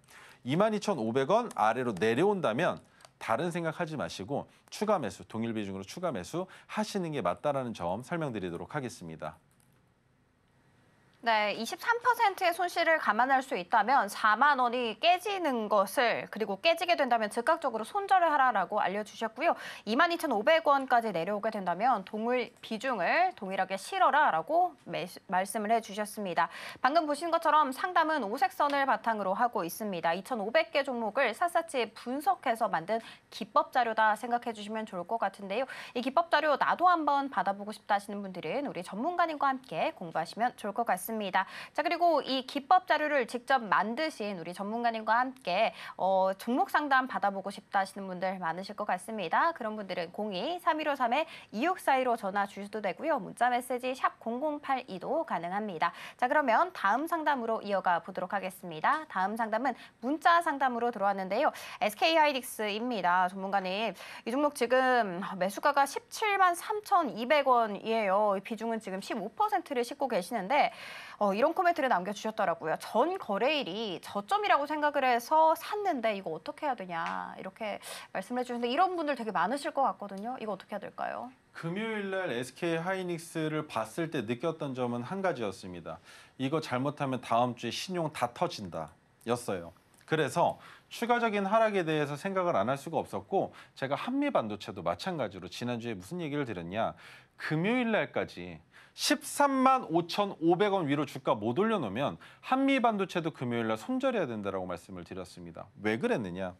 22,500원 아래로 내려온다면 다른 생각하지 마시고 추가 매수, 동일 비중으로 추가 매수 하시는 게 맞다라는 점 설명드리도록 하겠습니다.
네, 23%의 손실을 감안할 수 있다면 4만 원이 깨지는 것을 그리고 깨지게 된다면 즉각적으로 손절을 하라라고 알려주셨고요. 22,500원까지 내려오게 된다면 동일 비중을 동일하게 실어라라고 매시, 말씀을 해주셨습니다. 방금 보신 것처럼 상담은 오색선을 바탕으로 하고 있습니다. 2,500개 종목을 샅샅이 분석해서 만든 기법 자료다 생각해 주시면 좋을 것 같은데요. 이 기법 자료 나도 한번 받아보고 싶다 하시는 분들은 우리 전문가님과 함께 공부하시면 좋을 것 같습니다. 있습니다. 자 그리고 이 기법 자료를 직접 만드신 우리 전문가님과 함께 어, 종목 상담 받아보고 싶다 하시는 분들 많으실 것 같습니다. 그런 분들은 02-3153-2642로 전화 주셔도 되고요. 문자 메시지 샵 0082도 가능합니다. 자 그러면 다음 상담으로 이어가 보도록 하겠습니다. 다음 상담은 문자 상담으로 들어왔는데요. SK 하이닉스입니다. 전문가님 이 종목 지금 매수가가 17만 3,200원이에요. 비중은 지금 15%를 싣고 계시는데 어, 이런 코멘트를 남겨주셨더라고요. 전 거래일이 저점이라고 생각을 해서 샀는데 이거 어떻게 해야 되냐 이렇게 말씀해 주셨는데 이런 분들 되게 많으실 것 같거든요. 이거 어떻게 해야 될까요?
금요일 날 SK 하이닉스를 봤을 때 느꼈던 점은 한 가지였습니다. 이거 잘못하면 다음 주에 신용 다 터진다 였어요. 그래서 추가적인 하락에 대해서 생각을 안 할 수가 없었고 제가 한미 반도체도 마찬가지로 지난주에 무슨 얘기를 드렸냐 금요일 날까지 13만 5,500원 위로 주가 못 올려놓으면 한미 반도체도 금요일 날 손절해야 된다라고 말씀을 드렸습니다. 왜 그랬느냐?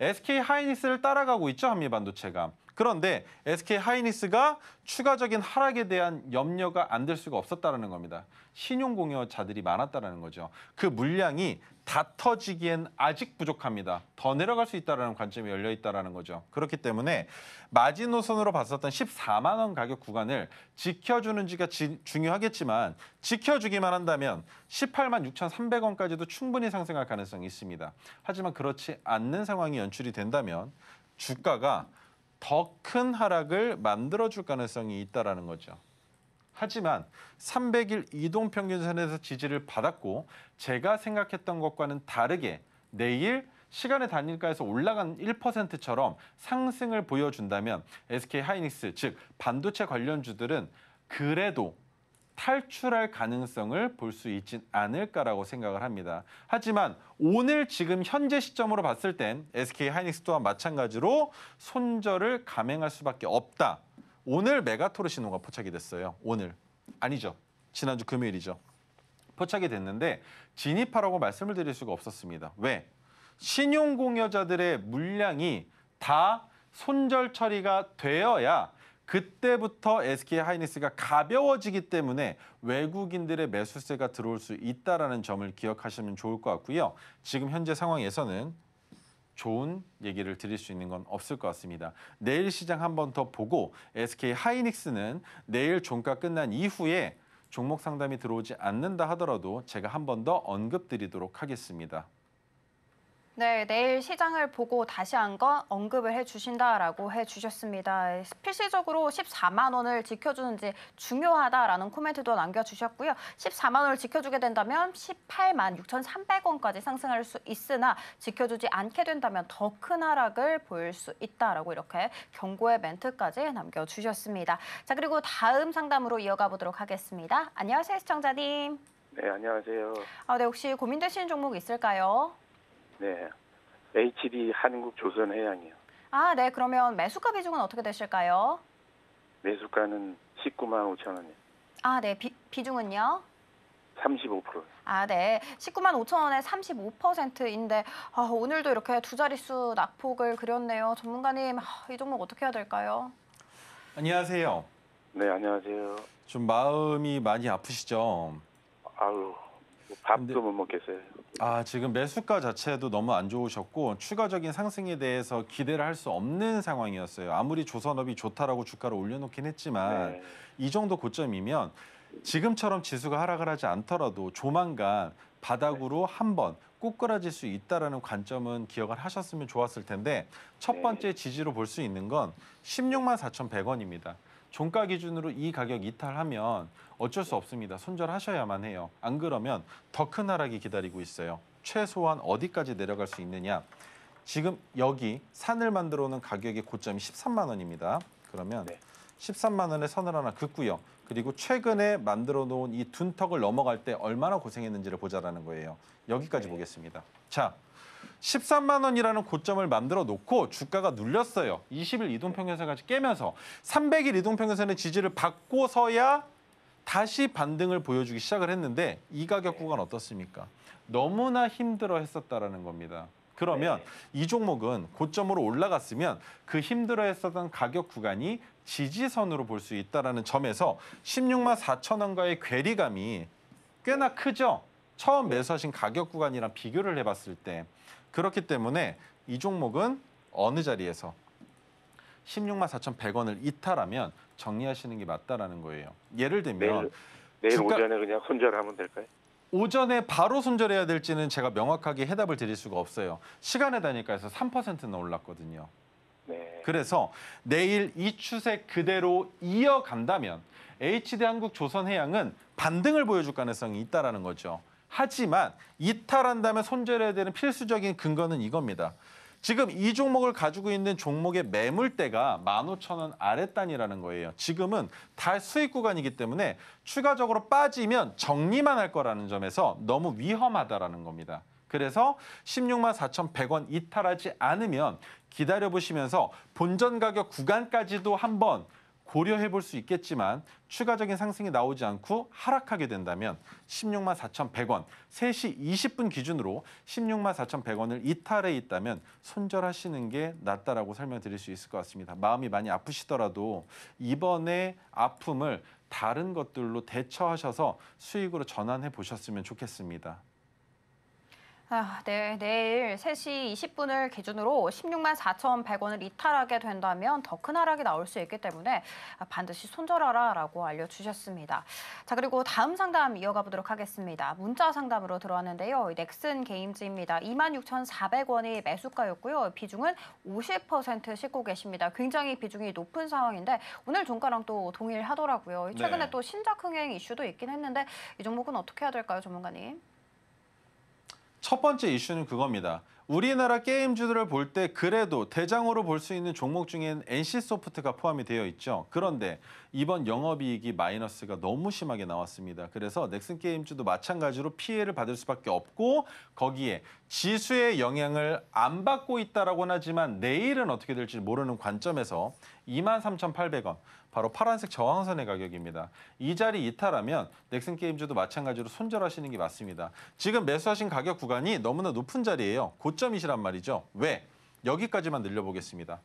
SK 하이닉스를 따라가고 있죠, 한미 반도체가. 그런데 SK 하이닉스가 추가적인 하락에 대한 염려가 안 될 수가 없었다는 겁니다. 신용 공여자들이 많았다는 거죠. 그 물량이 다 터지기엔 아직 부족합니다. 더 내려갈 수 있다는 관점이 열려 있다는 거죠. 그렇기 때문에 마지노선으로 봤었던 14만 원 가격 구간을 지켜주는지가 지, 중요하겠지만 지켜주기만 한다면 18만 6,300원까지도 충분히 상승할 가능성이 있습니다. 하지만 그렇지 않는 상황이 연출이 된다면 주가가 더큰 하락을 만들어줄 가능성이 있다는 거죠. 하지만 300일 이동 평균선에서 지지를 받았고 제가 생각했던 것과는 다르게 내일 시간의 단일가에서 올라간 1%처럼 상승을 보여준다면 SK 하이닉스 즉 반도체 관련주들은 그래도 탈출할 가능성을 볼 수 있진 않을까라고 생각을 합니다. 하지만 오늘 지금 현재 시점으로 봤을 땐 SK 하이닉스 또한 마찬가지로 손절을 감행할 수밖에 없다. 오늘 메가토르 신호가 포착이 됐어요. 오늘. 아니죠. 지난주 금요일이죠. 포착이 됐는데 진입하라고 말씀을 드릴 수가 없었습니다. 왜? 신용공여자들의 물량이 다 손절 처리가 되어야 그때부터 SK 하이닉스가 가벼워지기 때문에 외국인들의 매수세가 들어올 수있다는 점을 기억하시면 좋을 것 같고요. 지금 현재 상황에서는 좋은 얘기를 드릴 수 있는 건 없을 것 같습니다. 내일 시장 한 번 더 보고 SK 하이닉스는 내일 종가 끝난 이후에 종목 상담이 들어오지 않는다 하더라도 제가 한 번 더 언급드리도록 하겠습니다.
네, 내일 시장을 보고 다시 한 건 언급을 해주신다라고 해주셨습니다. 필시적으로 14만 원을 지켜주는지 중요하다라는 코멘트도 남겨주셨고요. 14만 원을 지켜주게 된다면 18만 6,300원까지 상승할 수 있으나 지켜주지 않게 된다면 더 큰 하락을 보일 수 있다라고 이렇게 경고의 멘트까지 남겨주셨습니다. 자, 그리고 다음 상담으로 이어가 보도록 하겠습니다. 안녕하세요, 시청자님.
네, 안녕하세요.
아, 네, 혹시 고민되시는 종목 있을까요?
네. HD 한국 조선 해양이요.
아, 네. 그러면 매수가 비중은 어떻게 되실까요?
매수가는 19만 5천 원이요.
아, 네. 비, 비중은요? 3 5 아, 네. 19만 5천 원에 35%인데 아, 오늘도 이렇게 두 자릿수 낙폭을 그렸네요. 전문가님, 아, 이 종목 어떻게 해야 될까요?
안녕하세요. 네, 안녕하세요. 좀 마음이 많이 아프시죠? 아유, 뭐 밥도 근데- 못 먹겠어요. 아, 지금 매수가 자체도 너무 안 좋으셨고 추가적인 상승에 대해서 기대를 할 수 없는 상황이었어요. 아무리 조선업이 좋다라고 주가를 올려놓긴 했지만 네. 이 정도 고점이면 지금처럼 지수가 하락을 하지 않더라도 조만간 바닥으로 네. 한번 꼬꾸라질 수있다라 관점은 기억을 하셨으면 좋았을 텐데 첫 네. 번째 지지로 볼 수 있는 건 16만 4,100원입니다. 종가 기준으로 이 가격 이탈하면 어쩔 수 없습니다. 손절하셔야만 해요. 안 그러면 더 큰 하락이 기다리고 있어요. 최소한 어디까지 내려갈 수 있느냐? 지금 여기 산을 만들어 오는 가격의 고점이 13만 원입니다. 그러면 네. 13만 원에 선을 하나 긋고요. 그리고 최근에 만들어 놓은 이 둔턱을 넘어갈 때 얼마나 고생했는지를 보자라는 거예요. 여기까지 네. 보겠습니다. 자, 13만 원이라는 고점을 만들어 놓고 주가가 눌렸어요. 20일 이동평균선까지 깨면서 300일 이동평균선의 지지를 받고서야 다시 반등을 보여주기 시작을 했는데 이 가격 구간 어떻습니까? 너무나 힘들어 했었다라는 겁니다. 그러면 네. 이 종목은 고점으로 올라갔으면 그 힘들어 했었던 가격 구간이 지지선으로 볼 수 있다는 점에서 16만 4천 원과의 괴리감이 꽤나 크죠? 처음 네. 매수하신 가격 구간이랑 비교를 해봤을 때 그렇기 때문에 이 종목은 어느 자리에서 16만 4,100원을 이탈하면 정리하시는 게 맞다라는 거예요. 예를 들면 내일,
내일 주가, 오전에 그냥 손절하면 될까요?
오전에 바로 손절해야 될지는 제가 명확하게 해답을 드릴 수가 없어요. 시간에 다니까해서 3%는 올랐거든요. 네. 그래서 내일 이 추세 그대로 이어간다면 HD 한국 조선해양은 반등을 보여줄 가능성이 있다라는 거죠. 하지만 이탈한다면 손절해야 되는 필수적인 근거는 이겁니다. 지금 이 종목을 가지고 있는 종목의 매물대가 15,000원 아랫단이라는 거예요. 지금은 달 수익 구간이기 때문에 추가적으로 빠지면 정리만 할 거라는 점에서 너무 위험하다라는 겁니다. 그래서 16만 4,100원 이탈하지 않으면 기다려보시면서 본전 가격 구간까지도 한번 고려해 볼 수 있겠지만 추가적인 상승이 나오지 않고 하락하게 된다면 16만 4,100원, 3시 20분 기준으로 16만 4,100원을 이탈해 있다면 손절하시는 게 낫다라고 설명드릴 수 있을 것 같습니다. 마음이 많이 아프시더라도 이번에 아픔을 다른 것들로 대처하셔서 수익으로 전환해 보셨으면 좋겠습니다.
아, 네, 내일 3시 20분을 기준으로 16만 4,100원을 이탈하게 된다면 더 큰 하락이 나올 수 있기 때문에 반드시 손절하라라고 알려주셨습니다. 자, 그리고 다음 상담 이어가 보도록 하겠습니다. 문자 상담으로 들어왔는데요. 넥슨 게임즈입니다. 26,400원이 매수가였고요. 비중은 50% 싣고 계십니다. 굉장히 비중이 높은 상황인데 오늘 종가랑 또 동일하더라고요. 네. 최근에 네. 또 신작 흥행 이슈도 있긴 했는데 이 종목은 어떻게 해야 될까요, 전문가님?
첫 번째 이슈는 그겁니다. 우리나라 게임주들을 볼 때 그래도 대장으로 볼 수 있는 종목 중엔 NC소프트가 포함이 되어 있죠. 그런데 이번 영업이익이 마이너스가 너무 심하게 나왔습니다. 그래서 넥슨게임주도 마찬가지로 피해를 받을 수밖에 없고 거기에 지수의 영향을 안 받고 있다고는 하지만 내일은 어떻게 될지 모르는 관점에서 23,800원 바로 파란색 저항선의 가격입니다. 이 자리 이탈하면 넥슨 게임즈도 마찬가지로 손절하시는 게 맞습니다. 지금 매수하신 가격 구간이 너무나 높은 자리예요. 고점이시란 말이죠. 왜? 여기까지만 늘려보겠습니다.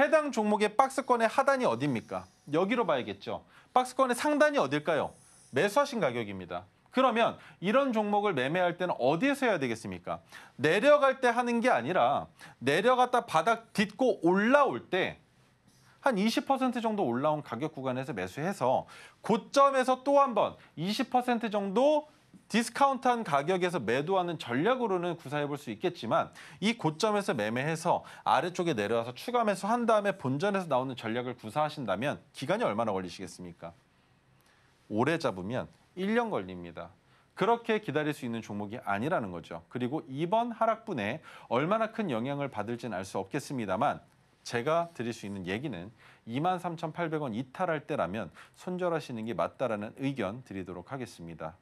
해당 종목의 박스권의 하단이 어디입니까? 여기로 봐야겠죠. 박스권의 상단이 어딜까요? 매수하신 가격입니다. 그러면 이런 종목을 매매할 때는 어디에서 해야 되겠습니까? 내려갈 때 하는 게 아니라 내려갔다 바닥 딛고 올라올 때 한20% 정도 올라온 가격 구간에서 매수해서 고점에서 또 한 번 20% 정도 디스카운트한 가격에서 매도하는 전략으로는 구사해볼 수 있겠지만 이 고점에서 매매해서 아래쪽에 내려와서 추가 매수한 다음에 본전에서 나오는 전략을 구사하신다면 기간이 얼마나 걸리시겠습니까? 오래 잡으면 1년 걸립니다. 그렇게 기다릴 수 있는 종목이 아니라는 거죠. 그리고 이번 하락분에 얼마나 큰 영향을 받을지는 알 수 없겠습니다만 제가 드릴 수 있는 얘기는 23,800원 이탈할 때라면 손절하시는 게 맞다라는 의견 드리도록 하겠습니다.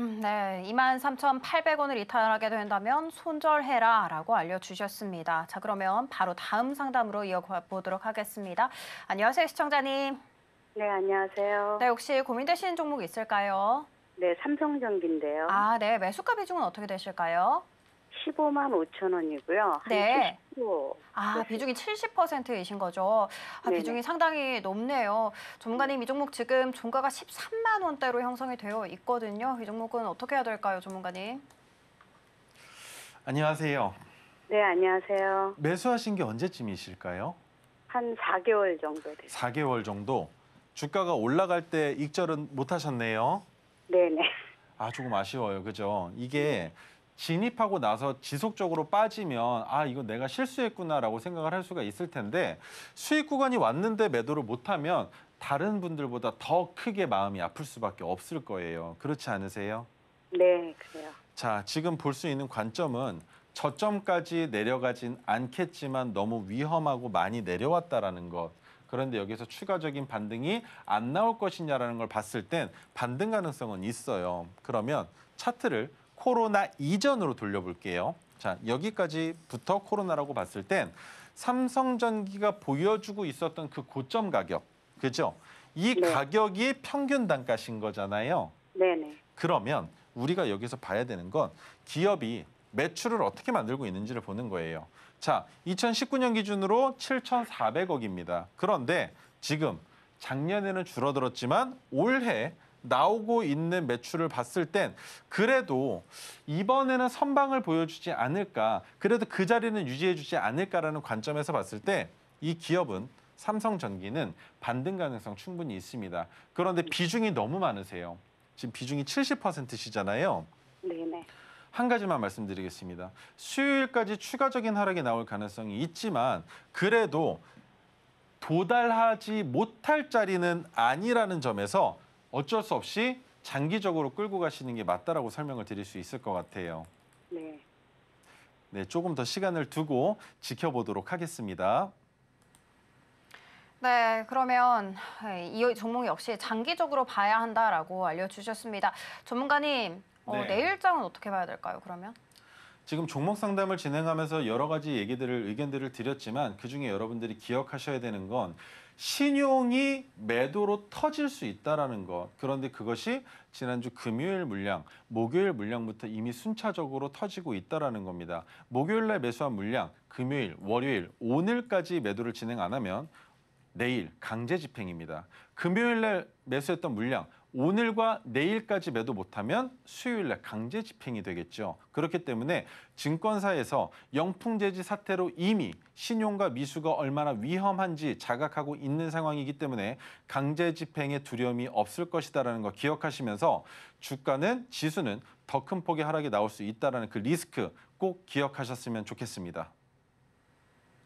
음, 네, 23,800원을 이탈하게 된다면 손절해라 라고 알려주셨습니다. 자, 그러면 바로 다음 상담으로 이어보도록 하겠습니다. 안녕하세요, 시청자님. 네, 안녕하세요. 네, 혹시 고민되시는 종목 있을까요? 네, 삼성전기인데요. 아, 네, 매수가 비중은 어떻게 되실까요? 15만 5천 원이고요. 네. 아, 네. 비중이 70%이신 거죠. 아, 비중이 상당히 높네요. 전문가님, 이 종목 지금 종가가 13만 원대로 형성이 되어 있거든요. 이 종목은 어떻게 해야 될까요, 전문가님?
안녕하세요.
네, 안녕하세요.
매수하신 게 언제쯤이실까요?
한
4개월 정도
됐어요. 4개월 정도? 주가가 올라갈 때 익절은 못 하셨네요. 네네. 아, 조금 아쉬워요. 그죠? 이게 네. 진입하고 나서 지속적으로 빠지면 아 이거 내가 실수했구나라고 생각을 할 수가 있을 텐데 수익 구간이 왔는데 매도를 못하면 다른 분들보다 더 크게 마음이 아플 수밖에 없을 거예요. 그렇지 않으세요?
네, 그래요.
자, 지금 볼 수 있는 관점은 저점까지 내려가진 않겠지만 너무 위험하고 많이 내려왔다라는 것. 그런데 여기서 추가적인 반등이 안 나올 것이냐라는 걸 봤을 땐 반등 가능성은 있어요. 그러면 차트를 코로나 이전으로 돌려볼게요. 자, 여기까지부터 코로나라고 봤을 땐 삼성전기가 보여주고 있었던 그 고점 가격, 그죠? 이 네. 가격이 평균 단가신 거잖아요. 네네. 그러면 우리가 여기서 봐야 되는 건 기업이 매출을 어떻게 만들고 있는지를 보는 거예요. 자, 2019년 기준으로 7,400억입니다. 그런데 지금 작년에는 줄어들었지만 올해 나오고 있는 매출을 봤을 땐 그래도 이번에는 선방을 보여주지 않을까 그래도 그 자리는 유지해주지 않을까라는 관점에서 봤을 때 이 기업은 삼성전기는 반등 가능성 충분히 있습니다. 그런데 비중이 너무 많으세요. 지금 비중이 70%시잖아요. 네네. 한 가지만 말씀드리겠습니다. 수요일까지 추가적인 하락이 나올 가능성이 있지만 그래도 도달하지 못할 자리는 아니라는 점에서 어쩔 수 없이 장기적으로 끌고 가시는 게 맞다라고 설명을 드릴 수 있을 것 같아요. 네. 네, 조금 더 시간을 두고 지켜보도록 하겠습니다.
네, 그러면 네, 이 종목 역시 장기적으로 봐야 한다라고 알려주셨습니다. 전문가님, 어, 네. 내일장은 어떻게 봐야 될까요, 그러면?
지금 종목 상담을 진행하면서 여러 가지 얘기들을 의견들을 드렸지만 그중에 여러분들이 기억하셔야 되는 건 신용이 매도로 터질 수 있다라는 것. 그런데 그것이 지난주 금요일 물량, 목요일 물량부터 이미 순차적으로 터지고 있다라는 겁니다. 목요일 날 매수한 물량, 금요일, 월요일, 오늘까지 매도를 진행 안 하면 내일 강제 집행입니다. 금요일 날 매수했던 물량 오늘과 내일까지 매도 못하면 수요일 날 강제 집행이 되겠죠. 그렇기 때문에 증권사에서 영풍제지 사태로 이미 신용과 미수가 얼마나 위험한지 자각하고 있는 상황이기 때문에 강제 집행의 두려움이 없을 것이다라는 거 기억하시면서 주가는 지수는 더 큰 폭의 하락이 나올 수 있다라는 그 리스크 꼭 기억하셨으면 좋겠습니다.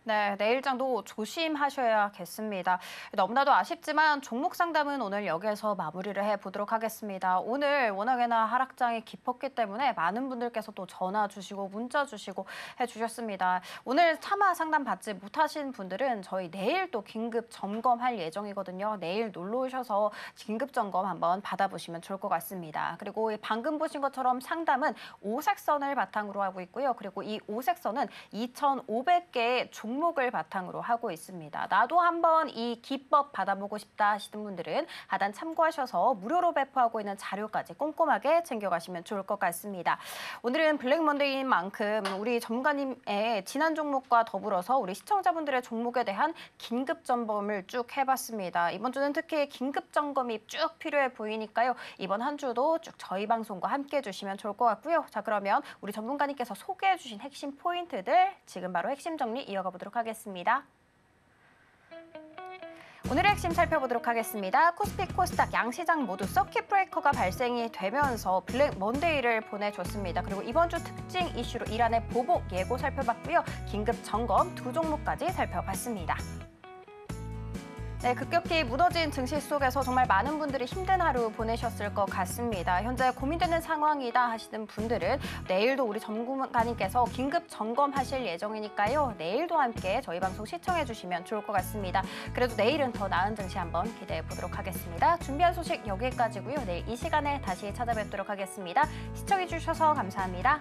네, 내일장도 네, 조심하셔야겠습니다. 너무나도 아쉽지만 종목 상담은 오늘 여기에서 마무리를 해보도록 하겠습니다. 오늘 워낙에나 하락장이 깊었기 때문에 많은 분들께서 또 전화 주시고 문자 주시고 해주셨습니다. 오늘 차마 상담 받지 못하신 분들은 저희 내일 또 긴급 점검할 예정이거든요. 내일 놀러 오셔서 긴급 점검 한번 받아보시면 좋을 것 같습니다. 그리고 방금 보신 것처럼 상담은 오색선을 바탕으로 하고 있고요. 그리고 이 오색선은 2,500개의 종 종목을 바탕으로 하고 있습니다. 나도 한번 이 기법 받아보고 싶다 하시는 분들은 하단 참고하셔서 무료로 배포하고 있는 자료까지 꼼꼼하게 챙겨가시면 좋을 것 같습니다. 오늘은 블랙 먼데이인 만큼 우리 전문가님의 지난 종목과 더불어서 우리 시청자분들의 종목에 대한 긴급 점검을 쭉 해봤습니다. 이번 주는 특히 긴급 점검이 쭉 필요해 보이니까요. 이번 한 주도 쭉 저희 방송과 함께 해주시면 좋을 것 같고요. 자 그러면 우리 전문가님께서 소개해주신 핵심 포인트들 지금 바로 핵심 정리 이어가보도록 살펴보도록 하겠습니다. 오늘의 핵심 살펴보도록 하겠습니다. 코스피, 코스닥 양 시장 모두 서킷 브레이커가 발생이 되면서 블랙 먼데이를 보내줬습니다. 그리고 이번 주 특징 이슈로 이란의 보복 예고 살펴봤고요. 긴급 점검 두 종목까지 살펴봤습니다. 네, 급격히 무너진 증시 속에서 정말 많은 분들이 힘든 하루 보내셨을 것 같습니다. 현재 고민되는 상황이다 하시는 분들은 내일도 우리 전문가님께서 긴급 점검하실 예정이니까요. 내일도 함께 저희 방송 시청해 주시면 좋을 것 같습니다. 그래도 내일은 더 나은 증시 한번 기대해 보도록 하겠습니다. 준비한 소식 여기까지고요. 내일 이 시간에 다시 찾아뵙도록 하겠습니다. 시청해 주셔서 감사합니다.